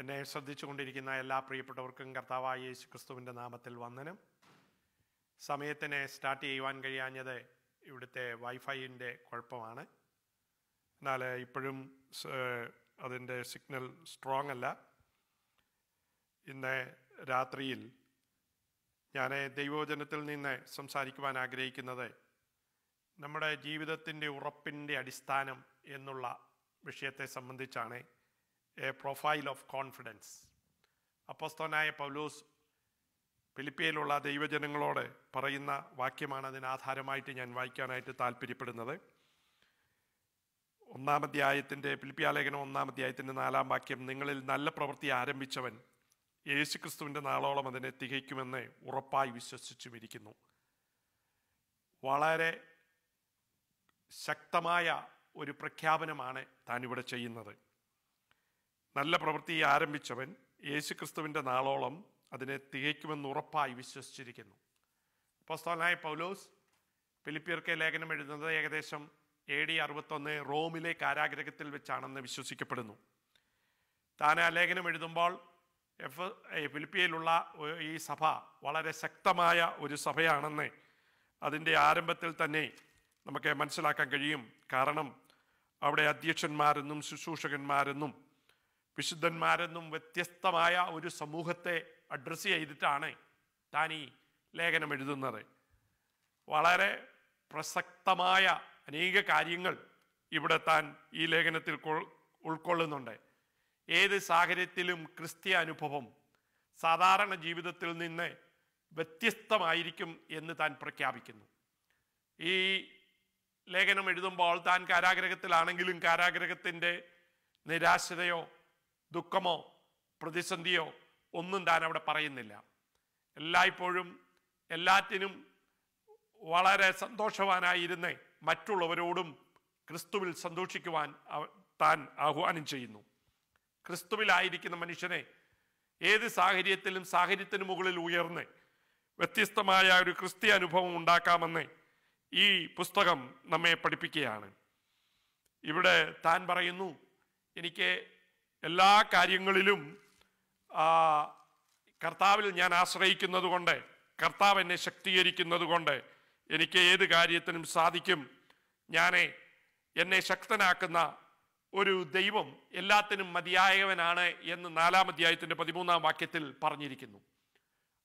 എന്നെ ശ്രദ്ധിച്ചുകൊണ്ടിരിക്കുന്ന എല്ലാ പ്രിയപ്പെട്ടവർക്കും കർത്താവായ യേശു ക്രിസ്തുവിൻ്റെ നാമത്തിൽ വന്ദനം സമയത്തിന് സ്റ്റാർട്ട് ചെയ്യുവാൻ കഴിയാഞ്ഞത് ഇവിടുത്തെ വൈഫൈൻ്റെ കുഴപ്പമാണ് എന്നാൽ ഇപ്പോഴും അതിൻ്റെ സിഗ്നൽ സ്ട്രോങ് അല്ല ഇന്ന് രാത്രിയിൽ ഞാൻ ദൈവവചനത്തിൽ നിന്ന് സംസാരിക്കുവാൻ ആഗ്രഹിക്കുന്നത് നമ്മുടെ ജീവിതത്തിൻ്റെ ഉറപ്പിൻ്റെ അടിസ്ഥാനം എന്നുള്ള വിഷയത്തെ സംബന്ധിച്ചാണ് എ പ്രൊഫൈൽ ഓഫ് കോൺഫിഡൻസ് അപ്പസ്തോനായ പൗലൂസ് ഫിലിപ്പിയയിലുള്ള ദൈവജനങ്ങളോട് പറയുന്ന വാക്യമാണ് അതിന് ആധാരമായിട്ട് ഞാൻ വായിക്കാനായിട്ട് താല്പര്യപ്പെടുന്നത് ഒന്നാമധ്യായത്തിൻ്റെ ഫിലിപ്പിയാലേഖനം ഒന്നാമധ്യായത്തിൻ്റെ നാലാം വാക്യം നിങ്ങളിൽ നല്ല പ്രവൃത്തി ആരംഭിച്ചവൻ ക്രിസ്തുവിൻ്റെ നാളോളം അതിനെ തികയ്ക്കുമെന്ന് ഉറപ്പായി വിശ്വസിച്ചുമിരിക്കുന്നു വളരെ ശക്തമായ ഒരു പ്രഖ്യാപനമാണ് താനിവിടെ ചെയ്യുന്നത് നല്ല പ്രവൃത്തി ആരംഭിച്ചവൻ യേശുക്രിസ്തുവിൻ്റെ നാളോളം അതിനെ തികയ്ക്കുമെന്ന് ഉറപ്പായി വിശ്വസിച്ചിരിക്കുന്നു പുസ്തകനായ പൗലോസ് ഫിലിപ്പിയർക്ക് ലേഖനം എഴുതുന്നത് ഏകദേശം എ ഡി അറുപത്തൊന്ന് റോമിലെ കാരാഗ്രഹത്തിൽ വെച്ചാണെന്ന് വിശ്വസിക്കപ്പെടുന്നു താൻ ആ ലേഖനം എഴുതുമ്പോൾ എഫ് ഫിലിപ്പിയയിലുള്ള ഈ സഭ വളരെ ശക്തമായ ഒരു സഭയാണെന്ന് അതിൻ്റെ ആരംഭത്തിൽ തന്നെ നമുക്ക് മനസ്സിലാക്കാൻ കഴിയും കാരണം അവിടെ അധ്യക്ഷന്മാരെന്നും ശുശ്രൂഷകന്മാരെന്നും വിശുദ്ധന്മാരെന്നും വ്യത്യസ്തമായ ഒരു സമൂഹത്തെ അഡ്രസ്സ് ചെയ്തിട്ടാണ് താൻ ഈ ലേഖനം എഴുതുന്നത് വളരെ പ്രസക്തമായ അനേക കാര്യങ്ങൾ ഇവിടെ താൻ ഈ ലേഖനത്തിൽ ഉൾക്കൊള്ളുന്നുണ്ട് ഏത് സാഹചര്യത്തിലും ക്രിസ്ത്യ അനുഭവം സാധാരണ ജീവിതത്തിൽ നിന്ന് വ്യത്യസ്തമായിരിക്കും എന്ന് താൻ പ്രഖ്യാപിക്കുന്നു ഈ ലേഖനം എഴുതുമ്പോൾ താൻ കാരാഗ്രഹത്തിലാണെങ്കിലും കാരാഗ്രഹത്തിൻ്റെ നിരാശതയോ ദുഃഖമോ പ്രതിസന്ധിയോ ഒന്നും താൻ അവിടെ പറയുന്നില്ല എല്ലായ്പ്പോഴും എല്ലാറ്റിനും വളരെ സന്തോഷവാനായിരുന്ന മറ്റുള്ളവരോടും ക്രിസ്തുവിൽ സന്തോഷിക്കുവാൻ താൻ ആഹ്വാനം ചെയ്യുന്നു ക്രിസ്തുവിലായിരിക്കുന്ന മനുഷ്യനെ ഏത് സാഹചര്യത്തിലും സാഹചര്യത്തിന് മുകളിൽ ഉയർന്ന് വ്യത്യസ്തമായ ഒരു ക്രിസ്തി അനുഭവം ഉണ്ടാക്കാമെന്ന് ഈ പുസ്തകം നമ്മെ പഠിപ്പിക്കുകയാണ് ഇവിടെ താൻ പറയുന്നു എനിക്ക് എല്ലാ കാര്യങ്ങളിലും കർത്താവിൽ ഞാൻ ആശ്രയിക്കുന്നത് കൊണ്ട് കർത്താവ് എന്നെ ശക്തീകരിക്കുന്നത് കൊണ്ട് എനിക്ക് ഏത് കാര്യത്തിനും സാധിക്കും ഞാനെ എന്നെ ശക്തനാക്കുന്ന ഒരു ദൈവം എല്ലാത്തിനും മതിയായവനാണ് എന്ന് നാലാം അധ്യായത്തിൻ്റെ പതിമൂന്നാം വാക്യത്തിൽ പറഞ്ഞിരിക്കുന്നു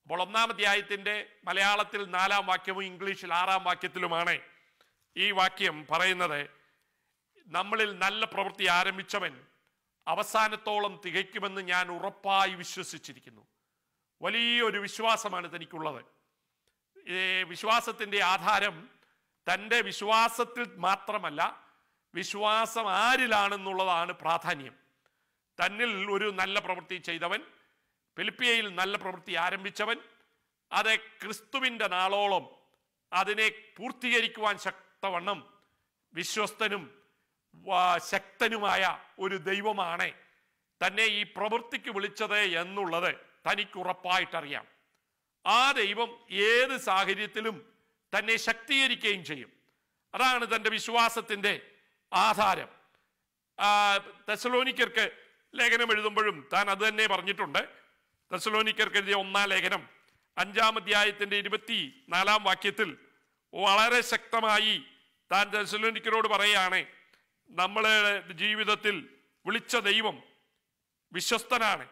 അപ്പോൾ ഒന്നാം അധ്യായത്തിൻ്റെ മലയാളത്തിൽ നാലാം വാക്യവും ഇംഗ്ലീഷിൽ ആറാം വാക്യത്തിലുമാണ് ഈ വാക്യം പറയുന്നത് നമ്മളിൽ നല്ല പ്രവൃത്തി ആരംഭിച്ചവൻ അവസാനത്തോളം തികയ്ക്കുമെന്ന് ഞാൻ ഉറപ്പായി വിശ്വസിച്ചിരിക്കുന്നു വലിയൊരു വിശ്വാസമാണ് തനിക്കുള്ളത് വിശ്വാസത്തിൻ്റെ ആധാരം തൻ്റെ വിശ്വാസത്തിൽ മാത്രമല്ല വിശ്വാസം ആരിലാണെന്നുള്ളതാണ് പ്രാധാന്യം തന്നിൽ ഒരു നല്ല പ്രവൃത്തി ചെയ്തവൻ ഫിലിപ്പിയയിൽ നല്ല പ്രവൃത്തി ആരംഭിച്ചവൻ അത് ക്രിസ്തുവിൻ്റെ നാളോളം അതിനെ പൂർത്തീകരിക്കുവാൻ ശക്തവണ്ണം വിശ്വസ്തനും ശക്തനുമായ ഒരു ദൈവമാണ് തന്നെ ഈ പ്രവൃത്തിക്ക് വിളിച്ചത് എന്നുള്ളത് തനിക്കുറപ്പായിട്ടറിയാം ആ ദൈവം ഏത് സാഹചര്യത്തിലും തന്നെ ശക്തീകരിക്കുകയും ചെയ്യും അതാണ് തൻ്റെ വിശ്വാസത്തിൻ്റെ ആധാരം തെസലോനിക്കർക്ക് ലേഖനം എഴുതുമ്പോഴും താൻ അത് തന്നെ പറഞ്ഞിട്ടുണ്ട് തെസലോനിക്കർക്ക് എഴുതിയ ഒന്നാം ലേഖനം അഞ്ചാം അധ്യായത്തിൻ്റെ ഇരുപത്തി നാലാം വാക്യത്തിൽ വളരെ ശക്തമായി താൻ തെസലോനിക്കരോട് പറയുകയാണ് നമ്മളെ ജീവിതത്തിൽ വിളിച്ച ദൈവം വിശ്വസ്തനാണ്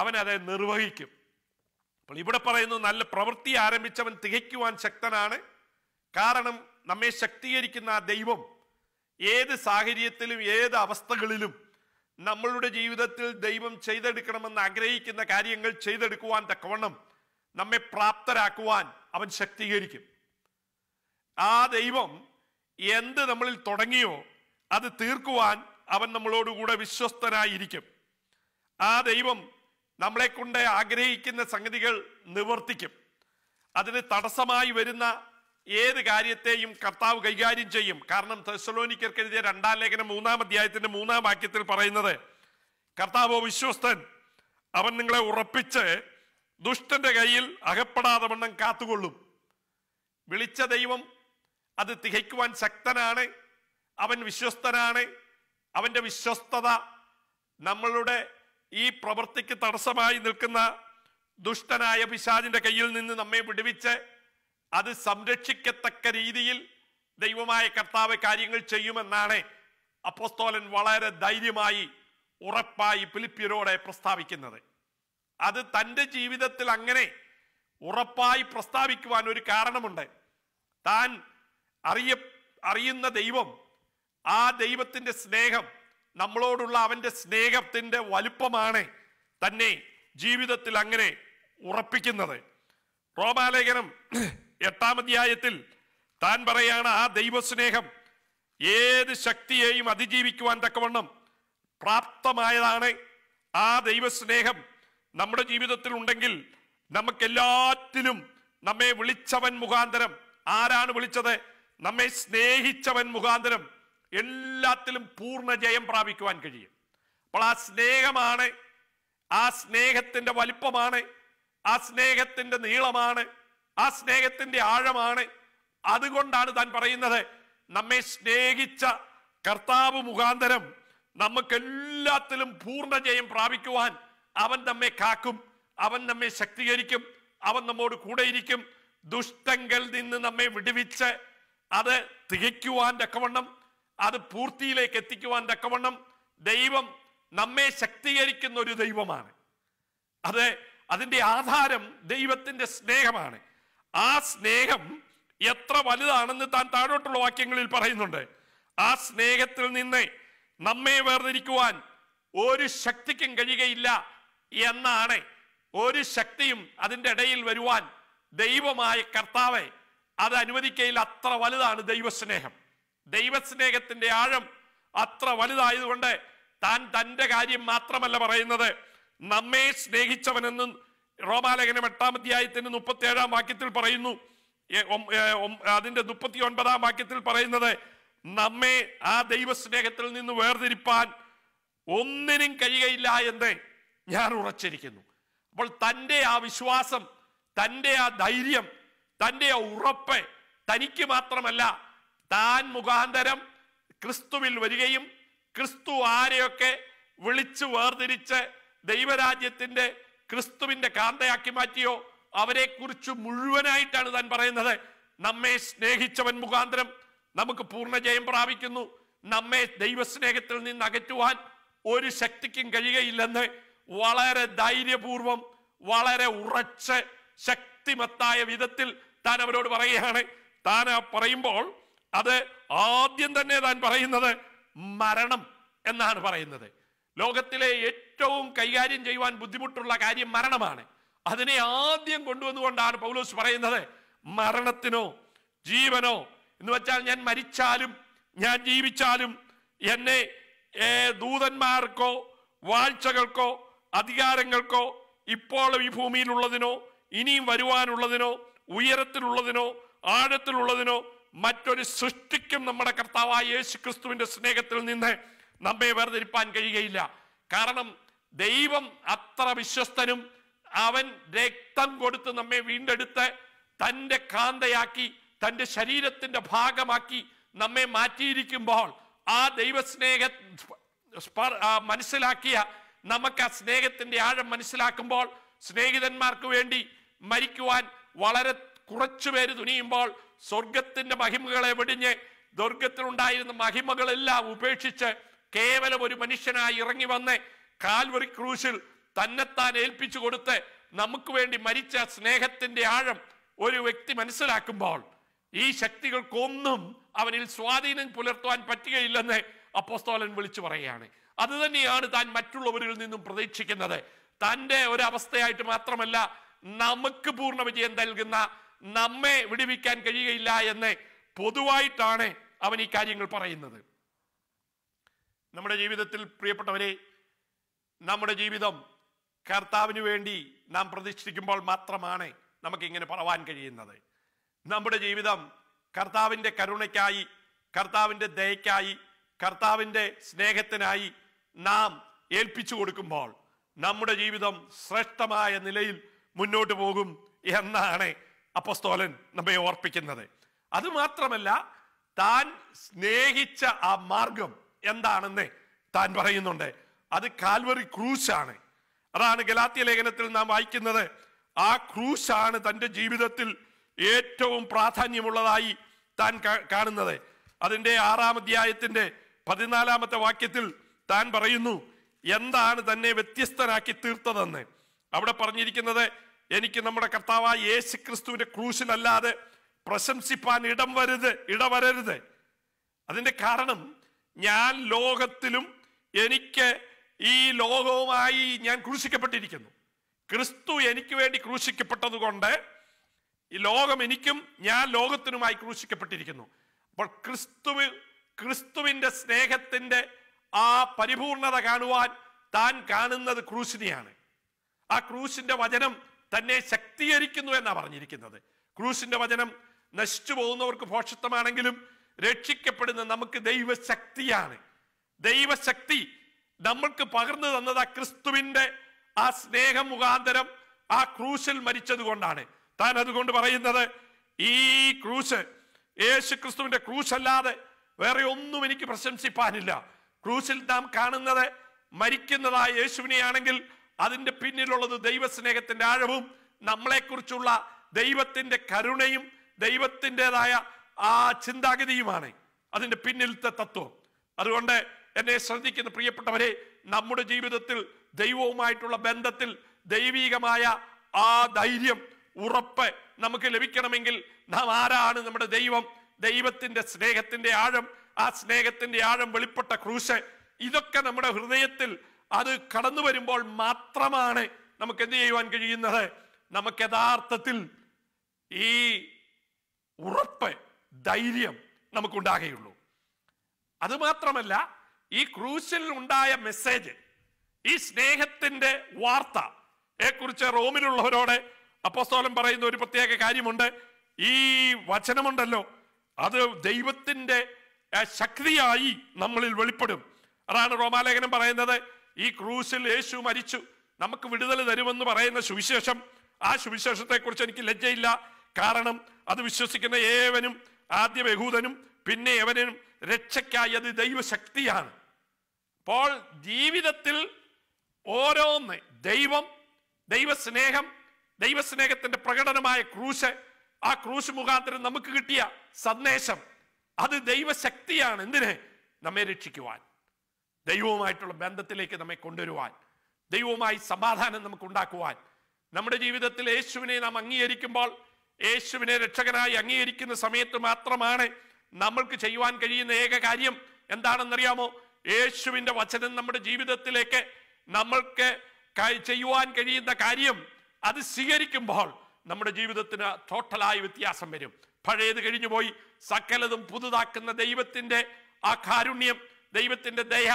അവനതെ നിർവഹിക്കും അപ്പോൾ ഇവിടെ പറയുന്നത് നല്ല പ്രവൃത്തി ആരംഭിച്ചവൻ തികയ്ക്കുവാൻ ശക്തനാണ് കാരണം നമ്മെ ശക്തീകരിക്കുന്ന ആ ദൈവം ഏത് സാഹചര്യത്തിലും ഏത് അവസ്ഥകളിലും നമ്മളുടെ ജീവിതത്തിൽ ദൈവം ചെയ്തെടുക്കണമെന്ന് ആഗ്രഹിക്കുന്ന കാര്യങ്ങൾ ചെയ്തെടുക്കുവാൻ തക്കവണ്ണം നമ്മെ പ്രാപ്തരാക്കുവാൻ അവൻ ശക്തീകരിക്കും ആ ദൈവം എന്ത് നമ്മളിൽ തുടങ്ങിയോ അത് തീർക്കുവാൻ അവൻ നമ്മളോടുകൂടെ വിശ്വസ്തനായിരിക്കും ആ ദൈവം നമ്മളെ കൊണ്ട് ആഗ്രഹിക്കുന്ന സംഗതികൾ നിവർത്തിക്കും അതിന് തടസ്സമായി വരുന്ന ഏത് കാര്യത്തെയും കർത്താവ് കൈകാര്യം ചെയ്യും കാരണം തെസലോനിക്കർക്ക് രണ്ടാം ലേഖനം മൂന്നാം അധ്യായത്തിന്റെ മൂന്നാം വാക്യത്തിൽ പറയുന്നത് കർത്താവോ വിശ്വസ്തൻ അവൻ നിങ്ങളെ ഉറപ്പിച്ച് ദുഷ്ടന്റെ കയ്യിൽ അകപ്പെടാതെ വണ്ണം കാത്തുകൊള്ളും വിളിച്ച ദൈവം അത് തികയ്ക്കുവാൻ ശക്തനാണ് അവൻ വിശ്വസ്തനാണ് അവൻ്റെ വിശ്വസ്തത നമ്മളുടെ ഈ പ്രവൃത്തിക്ക് തടസ്സമായി നിൽക്കുന്ന ദുഷ്ടനായ പിശാചിൻ്റെ കയ്യിൽ നിന്ന് നമ്മെ വിടുവിച്ച് അത് സംരക്ഷിക്കത്തക്ക രീതിയിൽ ദൈവമായ കർത്താവ് കാര്യങ്ങൾ ചെയ്യുമെന്നാണ് അപ്പോസ്തോലൻ വളരെ ധൈര്യമായി ഉറപ്പായി പിലിപ്പിയരോടെ പ്രസ്താവിക്കുന്നത് അത് തൻ്റെ ജീവിതത്തിൽ അങ്ങനെ ഉറപ്പായി പ്രസ്താവിക്കുവാൻ ഒരു കാരണമുണ്ട് താൻ അറിയ അറിയുന്ന ദൈവം ആ ദൈവത്തിൻ്റെ സ്നേഹം നമ്മളോടുള്ള അവൻ്റെ സ്നേഹത്തിൻ്റെ വലുപ്പമാണ് തന്നെ ജീവിതത്തിൽ അങ്ങനെ ഉറപ്പിക്കുന്നത് റോമാലേഖനം എട്ടാമധ്യായത്തിൽ താൻ പറയാണ് ആ ദൈവസ്നേഹം ഏത് ശക്തിയെയും അതിജീവിക്കുവാൻ തക്കവണ്ണം പ്രാപ്തമായതാണ് ആ ദൈവസ്നേഹം നമ്മുടെ ജീവിതത്തിൽ ഉണ്ടെങ്കിൽ നമുക്കെല്ലാറ്റിലും നമ്മെ വിളിച്ചവൻ മുഖാന്തരം ആരാണ് വിളിച്ചത് നമ്മെ സ്നേഹിച്ചവൻ മുഖാന്തരം എല്ലാത്തിലും പൂർണ്ണ ജയം പ്രാപിക്കുവാൻ കഴിയും അപ്പോൾ ആ സ്നേഹമാണ് ആ സ്നേഹത്തിൻ്റെ വലിപ്പമാണ് ആ സ്നേഹത്തിൻ്റെ നീളമാണ് ആ സ്നേഹത്തിൻ്റെ ആഴമാണ് അതുകൊണ്ടാണ് താൻ പറയുന്നത് നമ്മെ സ്നേഹിച്ച കർത്താവ് മുഖാന്തരം നമുക്കെല്ലാത്തിലും പൂർണ്ണ ജയം പ്രാപിക്കുവാൻ അവൻ നമ്മെ കാക്കും അവൻ നമ്മെ ശക്തീകരിക്കും അവൻ നമ്മോട് കൂടെയിരിക്കും ദുഷ്ടങ്കൽ നിന്ന് നമ്മെ വിടുവിച്ച് അത് തികയ്ക്കുവാൻ രക്കവണ്ണം അത് പൂർത്തിയിലേക്ക് എത്തിക്കുവാൻ തക്കവണ്ണം ദൈവം നമ്മെ ശക്തീകരിക്കുന്ന ഒരു ദൈവമാണ് അത് അതിൻ്റെ ആധാരം ദൈവത്തിൻ്റെ സ്നേഹമാണ് ആ സ്നേഹം എത്ര വലുതാണെന്ന് താൻ താഴോട്ടുള്ള വാക്യങ്ങളിൽ പറയുന്നുണ്ട് ആ സ്നേഹത്തിൽ നിന്ന് നമ്മെ വേർതിരിക്കുവാൻ ഒരു ശക്തിക്കും കഴിയുകയില്ല എന്നാണ് ഒരു ശക്തിയും അതിൻ്റെ ഇടയിൽ വരുവാൻ ദൈവമായ കർത്താവെ അത് അനുവദിക്കയിൽ അത്ര വലുതാണ് ദൈവസ്നേഹം ദൈവസ്നേഹത്തിന്റെ ആഴം അത്ര വലുതായതുകൊണ്ട് താൻ തൻ്റെ കാര്യം മാത്രമല്ല പറയുന്നത് നമ്മെ സ്നേഹിച്ചവനെന്ന് റോമാലേഖനം എട്ടാം അധ്യായത്തിന്റെ മുപ്പത്തി ഏഴാം വാക്യത്തിൽ പറയുന്നു അതിന്റെ മുപ്പത്തി ഒൻപതാം വാക്യത്തിൽ പറയുന്നത് നമ്മെ ആ ദൈവസ്നേഹത്തിൽ നിന്ന് വേർതിരിപ്പാൻ ഒന്നിനും കഴിയയില്ല എന്ന് ഞാൻ ഉറച്ചിരിക്കുന്നു അപ്പോൾ തൻ്റെ ആ വിശ്വാസം തൻ്റെ ആ ധൈര്യം തൻ്റെ ആ ഉറപ്പ് തനിക്ക് മാത്രമല്ല താൻ മുഖാന്തരം ക്രിസ്തുവിൽ വരികയും ക്രിസ്തു ആരെയൊക്കെ വിളിച്ചു വേർതിരിച്ച് ദൈവരാജ്യത്തിന്റെ ക്രിസ്തുവിന്റെ കാന്തയാക്കി മാറ്റിയോ അവരെ കുറിച്ച് മുഴുവനായിട്ടാണ് താൻ പറയുന്നത് നമ്മെ സ്നേഹിച്ചവൻ മുഖാന്തരം നമുക്ക് പൂർണ്ണ ജയം പ്രാപിക്കുന്നു നമ്മെ ദൈവസ്നേഹത്തിൽ നിന്ന് അകറ്റുവാൻ ഒരു ശക്തിക്കും കഴിയുകയില്ലെന്ന് വളരെ ധൈര്യപൂർവം വളരെ ഉറച്ച് ശക്തിമത്തായ വിധത്തിൽ താൻ അവരോട് പറയുകയാണ് താൻ പറയുമ്പോൾ അത് ആദ്യം തന്നെ താൻ പറയുന്നത് മരണം എന്നാണ് പറയുന്നത് ലോകത്തിലെ ഏറ്റവും കൈകാര്യം ചെയ്യുവാൻ ബുദ്ധിമുട്ടുള്ള കാര്യം മരണമാണ് അതിനെ ആദ്യം കൊണ്ടുവന്നുകൊണ്ടാണ് പൗലോസ് പറയുന്നത് മരണത്തിനോ ജീവനോ എന്ന് വെച്ചാൽ ഞാൻ മരിച്ചാലും ഞാൻ ജീവിച്ചാലും എന്നെ ദൂതന്മാർക്കോ വാഴ്ചകൾക്കോ അധികാരങ്ങൾക്കോ ഇപ്പോൾ ഈ ഭൂമിയിലുള്ളതിനോ ഇനിയും വരുവാനുള്ളതിനോ ഉയരത്തിലുള്ളതിനോ ആഴത്തിലുള്ളതിനോ മറ്റൊരു സൃഷ്ടിക്കും നമ്മുടെ കർത്താവായ യേശു ക്രിസ്തുവിന്റെ സ്നേഹത്തിൽ നിന്ന് നമ്മെ വേർതിരിപ്പാൻ കഴിയുകയില്ല കാരണം ദൈവം അത്ര വിശ്വസ്തനും അവൻ രക്തം കൊടുത്ത് നമ്മെ വീണ്ടെടുത്ത് തൻ്റെ കാന്തയാക്കി തൻ്റെ ശരീരത്തിൻ്റെ ഭാഗമാക്കി നമ്മെ മാറ്റിയിരിക്കുമ്പോൾ ആ ദൈവസ്നേഹ മനസ്സിലാക്കിയ നമുക്ക് ആ സ്നേഹത്തിൻ്റെ ആഴം മനസ്സിലാക്കുമ്പോൾ സ്നേഹിതന്മാർക്ക് വേണ്ടി മരിക്കുവാൻ വളരെ കുറച്ചുപേര് തുനിയുമ്പോൾ സ്വർഗത്തിന്റെ മഹിമകളെ വെടിഞ്ഞ് ദുർഗത്തിലുണ്ടായിരുന്ന മഹിമകളെല്ലാം ഉപേക്ഷിച്ച് കേവലം ഒരു മനുഷ്യനായി ഇറങ്ങി വന്ന് കാൽവറി ക്രൂശിൽ തന്നെത്താൻ ഏൽപ്പിച്ചു കൊടുത്ത് നമുക്ക് വേണ്ടി മരിച്ച സ്നേഹത്തിന്റെ ആഴം ഒരു വ്യക്തി മനസ്സിലാക്കുമ്പോൾ ഈ ശക്തികൾക്കൊന്നും അവനിൽ സ്വാധീനം പുലർത്തുവാൻ പറ്റുകയില്ലെന്ന് അപ്പോസ്തോലൻ വിളിച്ചു പറയുകയാണ് അത് തന്നെയാണ് താൻ മറ്റുള്ളവരിൽ നിന്നും പ്രതീക്ഷിക്കുന്നത് തൻ്റെ ഒരവസ്ഥയായിട്ട് മാത്രമല്ല നമുക്ക് പൂർണ്ണ വിജയം നൽകുന്ന നമ്മെ വിടുവിക്കാൻ കഴിയുകയില്ല എന്ന് പൊതുവായിട്ടാണ് അവൻ ഈ കാര്യങ്ങൾ പറയുന്നത് നമ്മുടെ ജീവിതത്തിൽ പ്രിയപ്പെട്ടവരെ നമ്മുടെ ജീവിതം കർത്താവിന് വേണ്ടി നാം പ്രതിഷ്ഠിക്കുമ്പോൾ മാത്രമാണ് നമുക്ക് ഇങ്ങനെ പറവാൻ കഴിയുന്നത് നമ്മുടെ ജീവിതം കർത്താവിൻ്റെ കരുണയ്ക്കായി കർത്താവിൻ്റെ ദയയ്ക്കായി കർത്താവിൻ്റെ സ്നേഹത്തിനായി നാം ഏൽപ്പിച്ചു കൊടുക്കുമ്പോൾ നമ്മുടെ ജീവിതം ശ്രേഷ്ഠമായ നിലയിൽ മുന്നോട്ട് പോകും എന്നാണ് അപ്പസ്തോലൻ നമ്മെ ഓർപ്പിക്കുന്നത് അതുമാത്രമല്ല താൻ സ്നേഹിച്ച ആ മാർഗം എന്താണെന്ന് താൻ പറയുന്നുണ്ട് അത് കാൽവറി ക്രൂശാണ് അതാണ് ഗലാത്തിയ ലേഖനത്തിൽ നാം വായിക്കുന്നത് ആ ക്രൂശാണ് തൻ്റെ ജീവിതത്തിൽ ഏറ്റവും പ്രാധാന്യമുള്ളതായി താൻ കാണുന്നത് അതിൻ്റെ ആറാം അധ്യായത്തിൻ്റെ പതിനാലാമത്തെ വാക്യത്തിൽ താൻ പറയുന്നു എന്താണ് തന്നെ വ്യത്യസ്തനാക്കി തീർത്തതെന്ന് അവിടെ പറഞ്ഞിരിക്കുന്നത് എനിക്ക് നമ്മുടെ കർത്താവായ യേശു ക്രിസ്തുവിന്റെ ക്രൂശിനല്ലാതെ പ്രശംസിപ്പാൻ ഇടം വരുത് ഇടവരരുത് അതിന്റെ കാരണം ഞാൻ ലോകത്തിലും എനിക്ക് ഈ ലോകവുമായി ഞാൻ ക്രൂശിക്കപ്പെട്ടിരിക്കുന്നു ക്രിസ്തു എനിക്ക് വേണ്ടി ക്രൂശിക്കപ്പെട്ടതുകൊണ്ട് ഈ ലോകം എനിക്കും ഞാൻ ലോകത്തിനുമായി ക്രൂശിക്കപ്പെട്ടിരിക്കുന്നു അപ്പോൾ ക്രിസ്തു ക്രിസ്തുവിന്റെ സ്നേഹത്തിന്റെ ആ പരിപൂർണത കാണുവാൻ താൻ കാണുന്നത് ക്രൂശിനെയാണ് ആ ക്രൂശിന്റെ വചനം തന്നെ ശക്തീകരിക്കുന്നു എന്നാണ് പറഞ്ഞിരിക്കുന്നത് ക്രൂസിന്റെ വചനം നശിച്ചു പോകുന്നവർക്ക് ഭോഷത്വമാണെങ്കിലും രക്ഷിക്കപ്പെടുന്ന നമുക്ക് ദൈവശക്തിയാണ് ദൈവശക്തി നമ്മൾക്ക് പകർന്നു തന്നത് ആ ക്രിസ്തുവിൻ്റെ ആ സ്നേഹം മുഖാന്തരം ആ ക്രൂശിൽ മരിച്ചത് കൊണ്ടാണ് താൻ അതുകൊണ്ട് പറയുന്നത് ഈ ക്രൂശ് യേശു ക്രിസ്തുവിന്റെ ക്രൂശല്ലാതെ വേറെ ഒന്നും എനിക്ക് പ്രശംസിപ്പാനില്ല ക്രൂശിൽ നാം കാണുന്നത് മരിക്കുന്നതായ യേശുവിനെയാണെങ്കിൽ അതിൻ്റെ പിന്നിലുള്ളത് ദൈവസ്നേഹത്തിൻ്റെ ആഴവും നമ്മളെക്കുറിച്ചുള്ള ദൈവത്തിൻ്റെ കരുണയും ദൈവത്തിൻ്റെതായ ആ ചിന്താഗതിയുമാണ് അതിൻ്റെ പിന്നിലത്തെ തത്വം അതുകൊണ്ട് എന്നെ ശ്രദ്ധിക്കുന്ന പ്രിയപ്പെട്ടവരെ നമ്മുടെ ജീവിതത്തിൽ ദൈവവുമായിട്ടുള്ള ബന്ധത്തിൽ ദൈവീകമായ ആ ധൈര്യം ഉറപ്പ് നമുക്ക് ലഭിക്കണമെങ്കിൽ നാം ആരാണ് നമ്മുടെ ദൈവം ദൈവത്തിൻ്റെ സ്നേഹത്തിൻ്റെ ആഴം ആ സ്നേഹത്തിൻ്റെ ആഴം വെളിപ്പെട്ട ക്രൂശ് ഇതൊക്കെ നമ്മുടെ ഹൃദയത്തിൽ അത് കടന്നു വരുമ്പോൾ മാത്രമാണ് നമുക്ക് എന്ത് ചെയ്യുവാൻ കഴിയുന്നത് നമുക്ക് യഥാർത്ഥത്തിൽ ഈ ഉറപ്പ് ധൈര്യം നമുക്കുണ്ടാകുകയുള്ളൂ അത് മാത്രമല്ല ഈ ക്രൂസിൽ ഉണ്ടായ മെസ്സേജ് ഈ സ്നേഹത്തിന്റെ വാർത്ത കുറിച്ച് റോമിലുള്ളവരോട് അപ്പോസ്തോലം പറയുന്ന ഒരു പ്രത്യേക കാര്യമുണ്ട് ഈ വചനമുണ്ടല്ലോ അത് ദൈവത്തിന്റെ ശക്തിയായി നമ്മളിൽ വെളിപ്പെടും അതാണ് റോമാലേഖനം പറയുന്നത് ഈ ക്രൂസിൽ യേശു മരിച്ചു നമുക്ക് വിടുതൽ തരുമെന്ന് പറയുന്ന സുവിശേഷം ആ സുവിശേഷത്തെക്കുറിച്ച് എനിക്ക് ലജ്ജയില്ല കാരണം അത് വിശ്വസിക്കുന്ന ഏവനും ആദ്യ ബഹൂതനും പിന്നെ എവനും രക്ഷയ്ക്കായി അത് ദൈവശക്തിയാണ് അപ്പോൾ ജീവിതത്തിൽ ഓരോന്ന് ദൈവം ദൈവസ്നേഹം ദൈവസ്നേഹത്തിന്റെ പ്രകടനമായ ക്രൂശ് ആ ക്രൂശ് മുഖാന്തരം നമുക്ക് കിട്ടിയ സന്ദേശം അത് ദൈവശക്തിയാണ് എന്തിനെ നമ്മെ രക്ഷിക്കുവാൻ ദൈവവുമായിട്ടുള്ള ബന്ധത്തിലേക്ക് നമ്മെ കൊണ്ടുവരുവാൻ ദൈവവുമായി സമാധാനം നമുക്ക് ഉണ്ടാക്കുവാൻ നമ്മുടെ ജീവിതത്തിൽ യേശുവിനെ നാം അംഗീകരിക്കുമ്പോൾ യേശുവിനെ രക്ഷകനായി അംഗീകരിക്കുന്ന സമയത്ത് മാത്രമാണ് നമ്മൾക്ക് ചെയ്യുവാൻ കഴിയുന്ന ഏക കാര്യം എന്താണെന്നറിയാമോ യേശുവിൻ്റെ വചനം നമ്മുടെ ജീവിതത്തിലേക്ക് നമ്മൾക്ക് ചെയ്യുവാൻ കഴിയുന്ന കാര്യം അത് സ്വീകരിക്കുമ്പോൾ നമ്മുടെ ജീവിതത്തിന് ടോട്ടലായ വ്യത്യാസം വരും പഴയത് കഴിഞ്ഞുപോയി സകലതും പുതുതാക്കുന്ന ദൈവത്തിൻ്റെ ആ കാരുണ്യം ദൈവത്തിൻ്റെ ദയ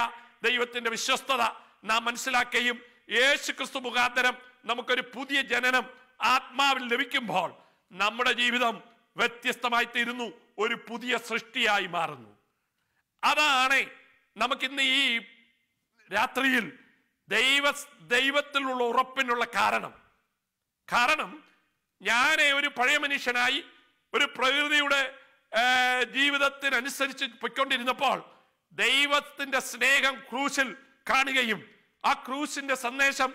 ദൈവത്തിൻ്റെ വിശ്വസ്തത നാം മനസ്സിലാക്കുകയും യേശു ക്രിസ്തു മുഖാന്തരം നമുക്കൊരു പുതിയ ജനനം ആത്മാവിൽ ലഭിക്കുമ്പോൾ നമ്മുടെ ജീവിതം വ്യത്യസ്തമായി തീരുന്നു ഒരു പുതിയ സൃഷ്ടിയായി മാറുന്നു അതാണ് നമുക്കിന്ന് ഈ രാത്രിയിൽ ദൈവ ദൈവത്തിലുള്ള ഉറപ്പിനുള്ള കാരണം കാരണം ഞാൻ ഒരു പഴയ മനുഷ്യനായി ഒരു പ്രകൃതിയുടെ ജീവിതത്തിനനുസരിച്ച് പൊയ്ക്കൊണ്ടിരുന്നപ്പോൾ ദൈവത്തിന്റെ സ്നേഹം ക്രൂശിൽ കാണുകയും ആ ക്രൂശിന്റെ സന്ദേശം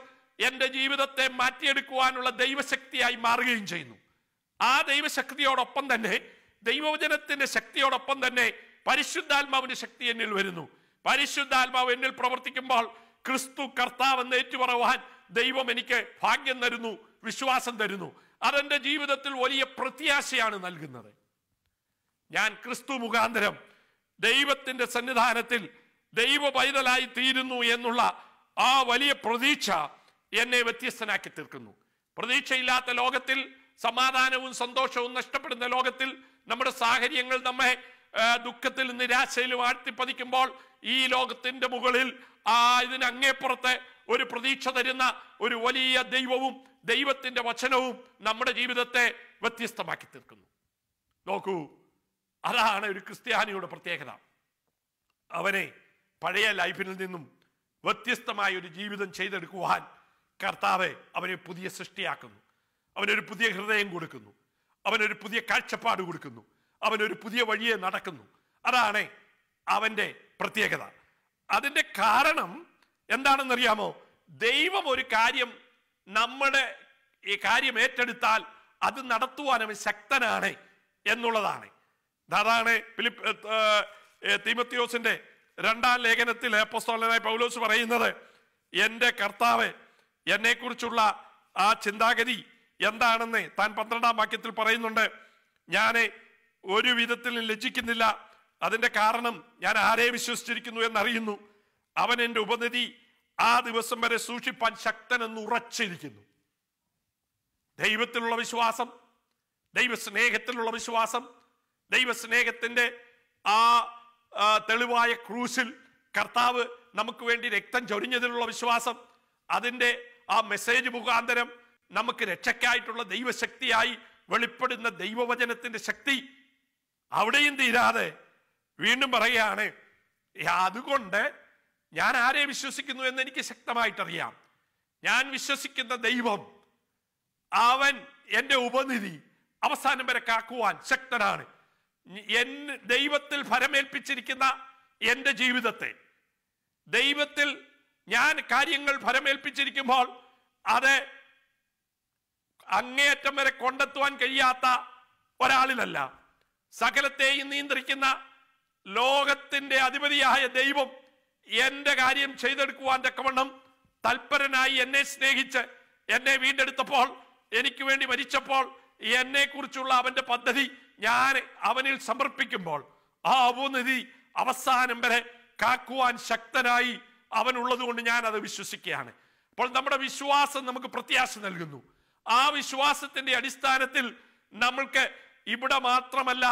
എൻ്റെ ജീവിതത്തെ മാറ്റിയെടുക്കുവാനുള്ള ദൈവശക്തിയായി മാറുകയും ചെയ്യുന്നു ആ ദൈവശക്തിയോടൊപ്പം തന്നെ ദൈവവചനത്തിന്റെ ശക്തിയോടൊപ്പം തന്നെ പരിശുദ്ധാത്മാവിന്റെ ശക്തി എന്നിൽ വരുന്നു പരിശുദ്ധാത്മാവ് എന്നിൽ പ്രവർത്തിക്കുമ്പോൾ ക്രിസ്തു കർത്താവ് എന്ന് ഏറ്റുപറവാൻ ദൈവം എനിക്ക് ഭാഗ്യം തരുന്നു വിശ്വാസം തരുന്നു അതെൻ്റെ ജീവിതത്തിൽ വലിയ പ്രത്യാശയാണ് നൽകുന്നത് ഞാൻ ക്രിസ്തു മുഖാന്തരം ദൈവത്തിന്റെ സന്നിധാനത്തിൽ ദൈവ പൈതലായി തീരുന്നു എന്നുള്ള ആ വലിയ പ്രതീക്ഷ എന്നെ വ്യത്യസ്തനാക്കി തീർക്കുന്നു പ്രതീക്ഷയില്ലാത്ത ലോകത്തിൽ സമാധാനവും സന്തോഷവും നഷ്ടപ്പെടുന്ന ലോകത്തിൽ നമ്മുടെ സാഹചര്യങ്ങൾ നമ്മെ ദുഃഖത്തിലും നിരാശയിലും ആഴ്ത്തിപ്പതിക്കുമ്പോൾ ഈ ലോകത്തിന്റെ മുകളിൽ ആ ഇതിന് അങ്ങേപ്പുറത്തെ ഒരു പ്രതീക്ഷ തരുന്ന ഒരു വലിയ ദൈവവും ദൈവത്തിന്റെ വചനവും നമ്മുടെ ജീവിതത്തെ വ്യത്യസ്തമാക്കി തീർക്കുന്നു നോക്കൂ അതാണ് ഒരു ക്രിസ്ത്യാനിയുടെ പ്രത്യേകത അവനെ പഴയ ലൈഫിൽ നിന്നും വ്യത്യസ്തമായ ഒരു ജീവിതം ചെയ്തെടുക്കുവാൻ കർത്താവെ അവനെ പുതിയ സൃഷ്ടിയാക്കുന്നു അവനൊരു പുതിയ ഹൃദയം കൊടുക്കുന്നു അവനൊരു പുതിയ കാഴ്ചപ്പാട് കൊടുക്കുന്നു അവനൊരു പുതിയ വഴിയെ നടക്കുന്നു അതാണ് അവൻ്റെ പ്രത്യേകത അതിൻ്റെ കാരണം എന്താണെന്നറിയാമോ ദൈവം ഒരു കാര്യം നമ്മുടെ ഈ കാര്യം ഏറ്റെടുത്താൽ അത് നടത്തുവാൻ അവൻ ശക്തനാണ് എന്നുള്ളതാണ് അതാണ് ഫിലിപ്പ് തീമത്തിയോസിന്റെ രണ്ടാം ലേഖനത്തിൽ അപ്പസ്തോലനായ പൗലോസ് പറയുന്നത് എൻ്റെ കർത്താവ് എന്നെക്കുറിച്ചുള്ള ആ ചിന്താഗതി എന്താണെന്ന് താൻ പന്ത്രണ്ടാം വാക്യത്തിൽ പറയുന്നുണ്ട് ഞാൻ ഒരു വിധത്തിലും ലജ്ജിക്കുന്നില്ല അതിൻ്റെ കാരണം ഞാൻ ആരെ വിശ്വസിച്ചിരിക്കുന്നു എന്നറിയുന്നു അവൻ എൻ്റെ ഉപനിധി ആ ദിവസം വരെ സൂക്ഷിപ്പാൻ ശക്തനെന്ന് ഉറച്ചിരിക്കുന്നു ദൈവത്തിലുള്ള വിശ്വാസം ദൈവ സ്നേഹത്തിലുള്ള വിശ്വാസം ദൈവസ്നേഹത്തിൻ്റെ ആ തെളിവായ ക്രൂശിൽ കർത്താവ് നമുക്ക് വേണ്ടി രക്തം ചൊരിഞ്ഞതിലുള്ള വിശ്വാസം അതിൻ്റെ ആ മെസ്സേജ് മുഖാന്തരം നമുക്ക് രക്ഷയ്ക്കായിട്ടുള്ള ദൈവശക്തിയായി വെളിപ്പെടുന്ന ദൈവവചനത്തിൻ്റെ ശക്തി അവിടെയും തീരാതെ വീണ്ടും പറയുകയാണ് അതുകൊണ്ട് ഞാൻ ആരെ വിശ്വസിക്കുന്നു എന്ന് എനിക്ക് ശക്തമായിട്ടറിയാം ഞാൻ വിശ്വസിക്കുന്ന ദൈവം അവൻ എൻ്റെ ഉപനിധി അവസാനം വരെ കാക്കുവാൻ ശക്തനാണ് എൻ ദൈവത്തിൽ ഫലമേൽപ്പിച്ചിരിക്കുന്ന എൻ്റെ ജീവിതത്തെ ദൈവത്തിൽ ഞാൻ കാര്യങ്ങൾ ഫലമേൽപ്പിച്ചിരിക്കുമ്പോൾ അത് അങ്ങേയറ്റം വരെ കൊണ്ടെത്തുവാൻ കഴിയാത്ത ഒരാളിലല്ല സകലത്തെയും നിയന്ത്രിക്കുന്ന ലോകത്തിൻ്റെ അധിപതിയായ ദൈവം എൻ്റെ കാര്യം ചെയ്തെടുക്കുവാൻ തക്കവണ്ണം തൽപരനായി എന്നെ സ്നേഹിച്ച് എന്നെ വീണ്ടെടുത്തപ്പോൾ എനിക്ക് വേണ്ടി മരിച്ചപ്പോൾ എന്നെ കുറിച്ചുള്ള അവന്റെ പദ്ധതി ഞാൻ അവനിൽ സമർപ്പിക്കുമ്പോൾ ആ അവനിധി അവസാനം വരെ കാക്കുവാൻ ശക്തനായി അവനുള്ളത് കൊണ്ട് ഞാൻ അത് വിശ്വസിക്കുകയാണ് അപ്പോൾ നമ്മുടെ വിശ്വാസം നമുക്ക് പ്രത്യാശ നൽകുന്നു ആ വിശ്വാസത്തിന്റെ അടിസ്ഥാനത്തിൽ നമ്മൾക്ക് ഇവിടെ മാത്രമല്ല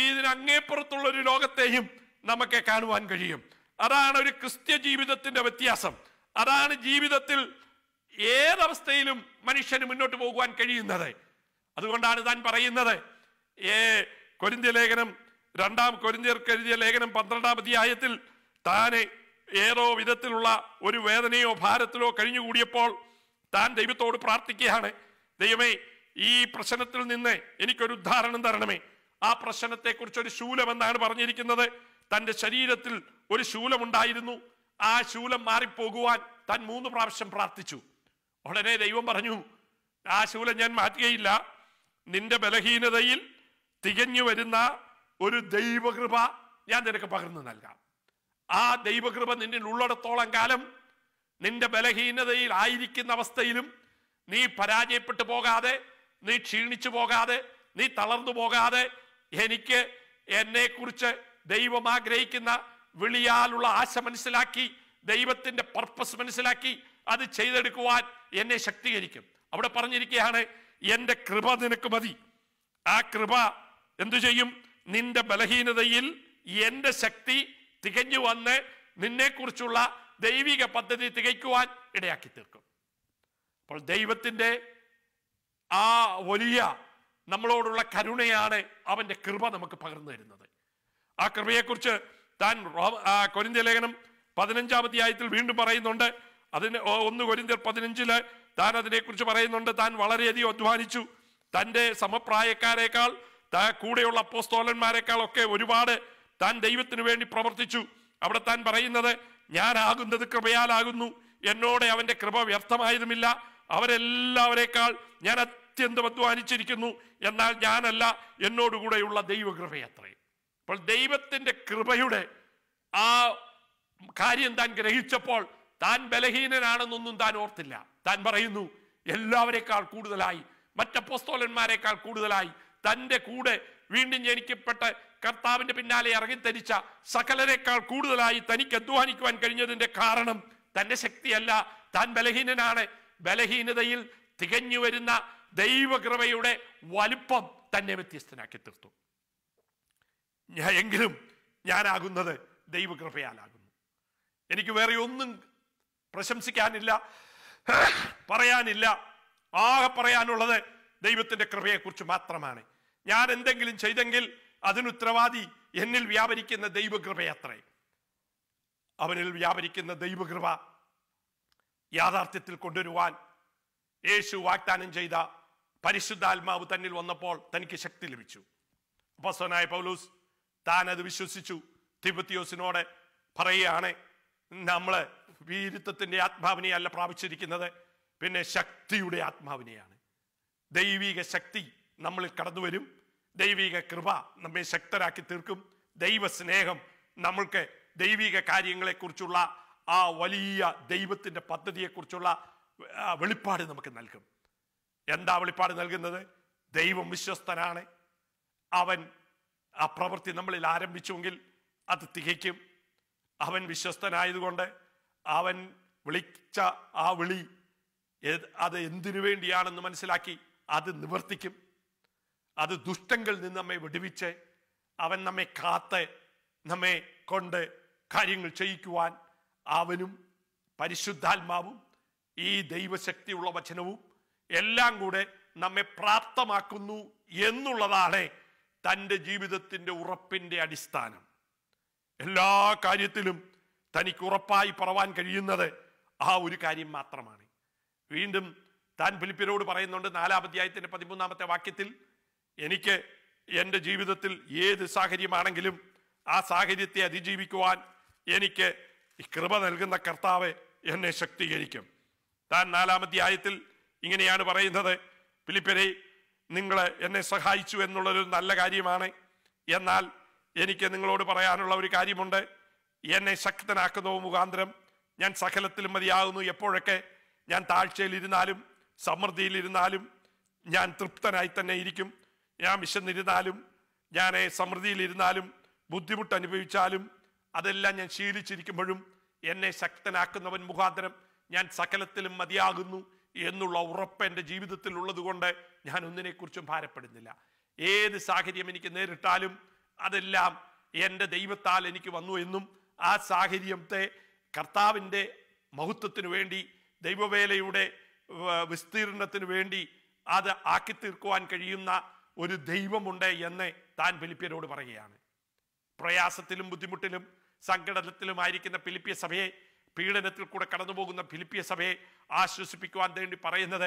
ഇതിനങ്ങേപ്പുറത്തുള്ള ഒരു ലോകത്തെയും നമുക്ക് കാണുവാൻ കഴിയും അതാണ് ഒരു ക്രിസ്ത്യ ജീവിതത്തിന്റെ വ്യത്യാസം അതാണ് ജീവിതത്തിൽ ഏതവസ്ഥയിലും മനുഷ്യന് മുന്നോട്ട് പോകുവാൻ കഴിയുന്നത് അതുകൊണ്ടാണ് താൻ പറയുന്നത് ഏ കൊരിന്ത്യ ലേഖനം രണ്ടാം കൊരിന്തിയർക്ക് എഴുതിയ ലേഖനം പന്ത്രണ്ടാം അധ്യായത്തിൽ താനെ ഏതോ വിധത്തിലുള്ള ഒരു വേദനയോ ഭാരത്തിലോ കഴിഞ്ഞുകൂടിയപ്പോൾ താൻ ദൈവത്തോട് പ്രാർത്ഥിക്കുകയാണ് ദൈവമേ ഈ പ്രശ്നത്തിൽ നിന്ന് എനിക്കൊരു ഉദ്ധാരണം തരണമേ ആ പ്രശ്നത്തെക്കുറിച്ച് ഒരു ശൂലം എന്നാണ് പറഞ്ഞിരിക്കുന്നത് തൻ്റെ ശരീരത്തിൽ ഒരു ശൂലമുണ്ടായിരുന്നു ആ ശൂലം മാറിപ്പോകുവാൻ താൻ മൂന്ന് പ്രാവശ്യം പ്രാർത്ഥിച്ചു ഉടനെ ദൈവം പറഞ്ഞു ആ ശൂലം ഞാൻ മാറ്റുകയില്ല നിന്റെ ബലഹീനതയിൽ തികഞ്ഞു വരുന്ന ഒരു ദൈവകൃപ ഞാൻ നിനക്ക് പകർന്നു നൽകാം ആ ദൈവകൃപ നിന്നിൽ ഉള്ളിടത്തോളം കാലം നിന്റെ ബലഹീനതയിൽ ആയിരിക്കുന്ന അവസ്ഥയിലും നീ പരാജയപ്പെട്ടു പോകാതെ നീ ക്ഷീണിച്ചു പോകാതെ നീ തളർന്നു പോകാതെ എനിക്ക് എന്നെക്കുറിച്ച് ദൈവം ആഗ്രഹിക്കുന്ന വിളിയാലുള്ള ആശ മനസ്സിലാക്കി ദൈവത്തിന്റെ പർപ്പസ് മനസ്സിലാക്കി അത് ചെയ്തെടുക്കുവാൻ എന്നെ ശക്തീകരിക്കും അവിടെ പറഞ്ഞിരിക്കുകയാണ് എൻ്റെ കൃപ നിനക്ക് മതി ആ കൃപ എന്തു ചെയ്യും നിന്റെ ബലഹീനതയിൽ എൻ്റെ ശക്തി തികഞ്ഞു വന്ന് നിന്നെക്കുറിച്ചുള്ള ദൈവിക പദ്ധതി തികയ്ക്കുവാൻ ഇടയാക്കി തീർക്കും അപ്പോൾ ദൈവത്തിൻ്റെ ആ വലിയ നമ്മളോടുള്ള കരുണയാണ് അവൻ്റെ കൃപ നമുക്ക് പകർന്നു തരുന്നത് ആ കൃപയെക്കുറിച്ച് താൻ കൊരിന്ത്യ ലേഖനം പതിനഞ്ചാം വീണ്ടും പറയുന്നുണ്ട് അതിന് ഒന്ന് കൊരിന്തിയർ പതിനഞ്ചില് താൻ അതിനെക്കുറിച്ച് പറയുന്നുണ്ട് താൻ വളരെയധികം അധ്വാനിച്ചു തൻ്റെ സമപ്രായക്കാരേക്കാൾ താ കൂടെയുള്ള അപ്പോസ്തോലന്മാരെക്കാളൊക്കെ ഒരുപാട് താൻ ദൈവത്തിനു വേണ്ടി പ്രവർത്തിച്ചു അവിടെ താൻ പറയുന്നത് ഞാനാകുന്നത് കൃപയാലാകുന്നു എന്നോടെ അവൻ്റെ കൃപ വ്യർത്ഥമായതുമില്ല അവരെല്ലാവരെക്കാൾ ഞാൻ അത്യന്തം അധ്വാനിച്ചിരിക്കുന്നു എന്നാൽ ഞാനല്ല എന്നോടുകൂടെയുള്ള ദൈവകൃപയത്രേ അപ്പോൾ ദൈവത്തിൻ്റെ കൃപയുടെ ആ കാര്യം താൻ ഗ്രഹിച്ചപ്പോൾ താൻ ബലഹീനനാണെന്നൊന്നും താൻ ഓർത്തില്ല താൻ പറയുന്നു എല്ലാവരെക്കാൾ കൂടുതലായി മറ്റപ്പോസ്തോലന്മാരെക്കാൾ കൂടുതലായി തൻ്റെ കൂടെ വീണ്ടും ജനിക്കപ്പെട്ട് കർത്താവിൻ്റെ പിന്നാലെ ഇറങ്ങിത്തരിച്ച സകലരെക്കാൾ കൂടുതലായി തനിക്ക് അധ്വാനിക്കുവാൻ കഴിഞ്ഞതിൻ്റെ കാരണം തൻ്റെ ശക്തിയല്ല താൻ ബലഹീനനാണ് ബലഹീനതയിൽ തികഞ്ഞു വരുന്ന ദൈവകൃപയുടെ വലുപ്പം തന്നെ വ്യത്യസ്തനാക്കി തീർത്തു എങ്കിലും ഞാനാകുന്നത് ദൈവകൃപയാലാകുന്നു എനിക്ക് വേറെ ഒന്നും പ്രശംസിക്കാനില്ല പറയാനില്ല ആകെ പറയാനുള്ളത് ദൈവത്തിൻ്റെ കൃപയെക്കുറിച്ച് മാത്രമാണ് ഞാൻ എന്തെങ്കിലും ചെയ്തെങ്കിൽ അതിനുത്തരവാദി എന്നിൽ വ്യാപരിക്കുന്ന ദൈവകൃപയത്രേ അവനിൽ വ്യാപരിക്കുന്ന ദൈവകൃപ യാഥാർത്ഥ്യത്തിൽ കൊണ്ടുവരുവാൻ യേശു വാഗ്ദാനം ചെയ്ത പരിശുദ്ധാത്മാവ് തന്നിൽ വന്നപ്പോൾ തനിക്ക് ശക്തി ലഭിച്ചു അപ്പസ്വനായ പൗലൂസ് താൻ അത് വിശ്വസിച്ചു തിബത്തിയോസിനോട് പറയുകയാണ് നമ്മൾ വീരുത്വത്തിൻ്റെ ആത്മാവിനെയല്ല പ്രാപിച്ചിരിക്കുന്നത് പിന്നെ ശക്തിയുടെ ആത്മാവിനെയാണ് ദൈവിക ശക്തി നമ്മളിൽ കടന്നു വരും ദൈവിക കൃപ നമ്മെ ശക്തരാക്കി തീർക്കും ദൈവസ്നേഹം നമ്മൾക്ക് ദൈവിക കാര്യങ്ങളെക്കുറിച്ചുള്ള ആ വലിയ ദൈവത്തിൻ്റെ പദ്ധതിയെക്കുറിച്ചുള്ള വെളിപ്പാട് നമുക്ക് നൽകും എന്താ വെളിപ്പാട് നൽകുന്നത് ദൈവം വിശ്വസ്തനാണ് അവൻ ആ പ്രവൃത്തി നമ്മളിൽ ആരംഭിച്ചുവെങ്കിൽ അത് തികയ്ക്കും അവൻ വിശ്വസ്തനായതുകൊണ്ട് അവൻ വിളിച്ച ആ വിളി അത് എന്തിനു വേണ്ടിയാണെന്ന് മനസ്സിലാക്കി അത് നിവർത്തിക്കും അത് ദുഷ്ടങ്ങളിൽ നിന്ന് നമ്മെ വിടുവിച്ച് അവൻ നമ്മെ കാത്ത് നമ്മെ കൊണ്ട് കാര്യങ്ങൾ ചെയ്യിക്കുവാൻ അവനും പരിശുദ്ധാത്മാവും ഈ ദൈവശക്തിയുള്ള വചനവും എല്ലാം കൂടെ നമ്മെ പ്രാപ്തമാക്കുന്നു എന്നുള്ളതാണ് തൻ്റെ ജീവിതത്തിൻ്റെ ഉറപ്പിൻ്റെ അടിസ്ഥാനം എല്ലാ കാര്യത്തിലും തനിക്ക് ഉറപ്പായി പറവാൻ കഴിയുന്നത് ആ ഒരു കാര്യം മാത്രമാണ് വീണ്ടും താൻ ഫിലിപ്പിനോട് പറയുന്നുണ്ട് നാലാം പതിമൂന്നാമത്തെ വാക്യത്തിൽ എനിക്ക് എൻ്റെ ജീവിതത്തിൽ ഏത് സാഹചര്യമാണെങ്കിലും ആ സാഹചര്യത്തെ അതിജീവിക്കുവാൻ എനിക്ക് കൃപ നൽകുന്ന കർത്താവ് എന്നെ ശക്തീകരിക്കും താൻ നാലാമധ്യായത്തിൽ ഇങ്ങനെയാണ് പറയുന്നത് പിലിപ്പരെ നിങ്ങൾ എന്നെ സഹായിച്ചു എന്നുള്ളൊരു നല്ല കാര്യമാണ് എന്നാൽ എനിക്ക് നിങ്ങളോട് പറയാനുള്ള ഒരു കാര്യമുണ്ട് എന്നെ ശക്തനാക്കുന്ന മുഖാന്തരം ഞാൻ സകലത്തിലും മതിയാകുന്നു എപ്പോഴൊക്കെ ഞാൻ താഴ്ചയിലിരുന്നാലും സമൃദ്ധിയിലിരുന്നാലും ഞാൻ തൃപ്തനായി തന്നെ ഇരിക്കും ഞാൻ വിശന്നിരുന്നാലും ഞാൻ സമൃദ്ധിയിലിരുന്നാലും ബുദ്ധിമുട്ട് അനുഭവിച്ചാലും അതെല്ലാം ഞാൻ ശീലിച്ചിരിക്കുമ്പോഴും എന്നെ ശക്തനാക്കുന്നവൻ മുഖാന്തരം ഞാൻ സകലത്തിലും മതിയാകുന്നു എന്നുള്ള ഉറപ്പ് എൻ്റെ ജീവിതത്തിൽ ഉള്ളതുകൊണ്ട് ഞാൻ ഒന്നിനെക്കുറിച്ചും ഭാരപ്പെടുന്നില്ല ഏത് സാഹചര്യം എനിക്ക് നേരിട്ടാലും അതെല്ലാം എൻ്റെ ദൈവത്താൽ എനിക്ക് വന്നു എന്നും ആ സാഹചര്യത്തെ കർത്താവിൻ്റെ മഹത്വത്തിനു വേണ്ടി ദൈവവേലയുടെ വിസ്തീർണത്തിന് വേണ്ടി അത് ആക്കി തീർക്കുവാൻ കഴിയുന്ന ഒരു ദൈവമുണ്ട് എന്ന് താൻ ഫിലിപ്പിയരോട് പറയുകയാണ് പ്രയാസത്തിലും ബുദ്ധിമുട്ടിലും ആയിരിക്കുന്ന ഫിലിപ്പിയ സഭയെ പീഡനത്തിൽ കൂടെ കടന്നുപോകുന്ന ഫിലിപ്പിയ സഭയെ ആശ്വസിപ്പിക്കുവാൻ വേണ്ടി പറയുന്നത്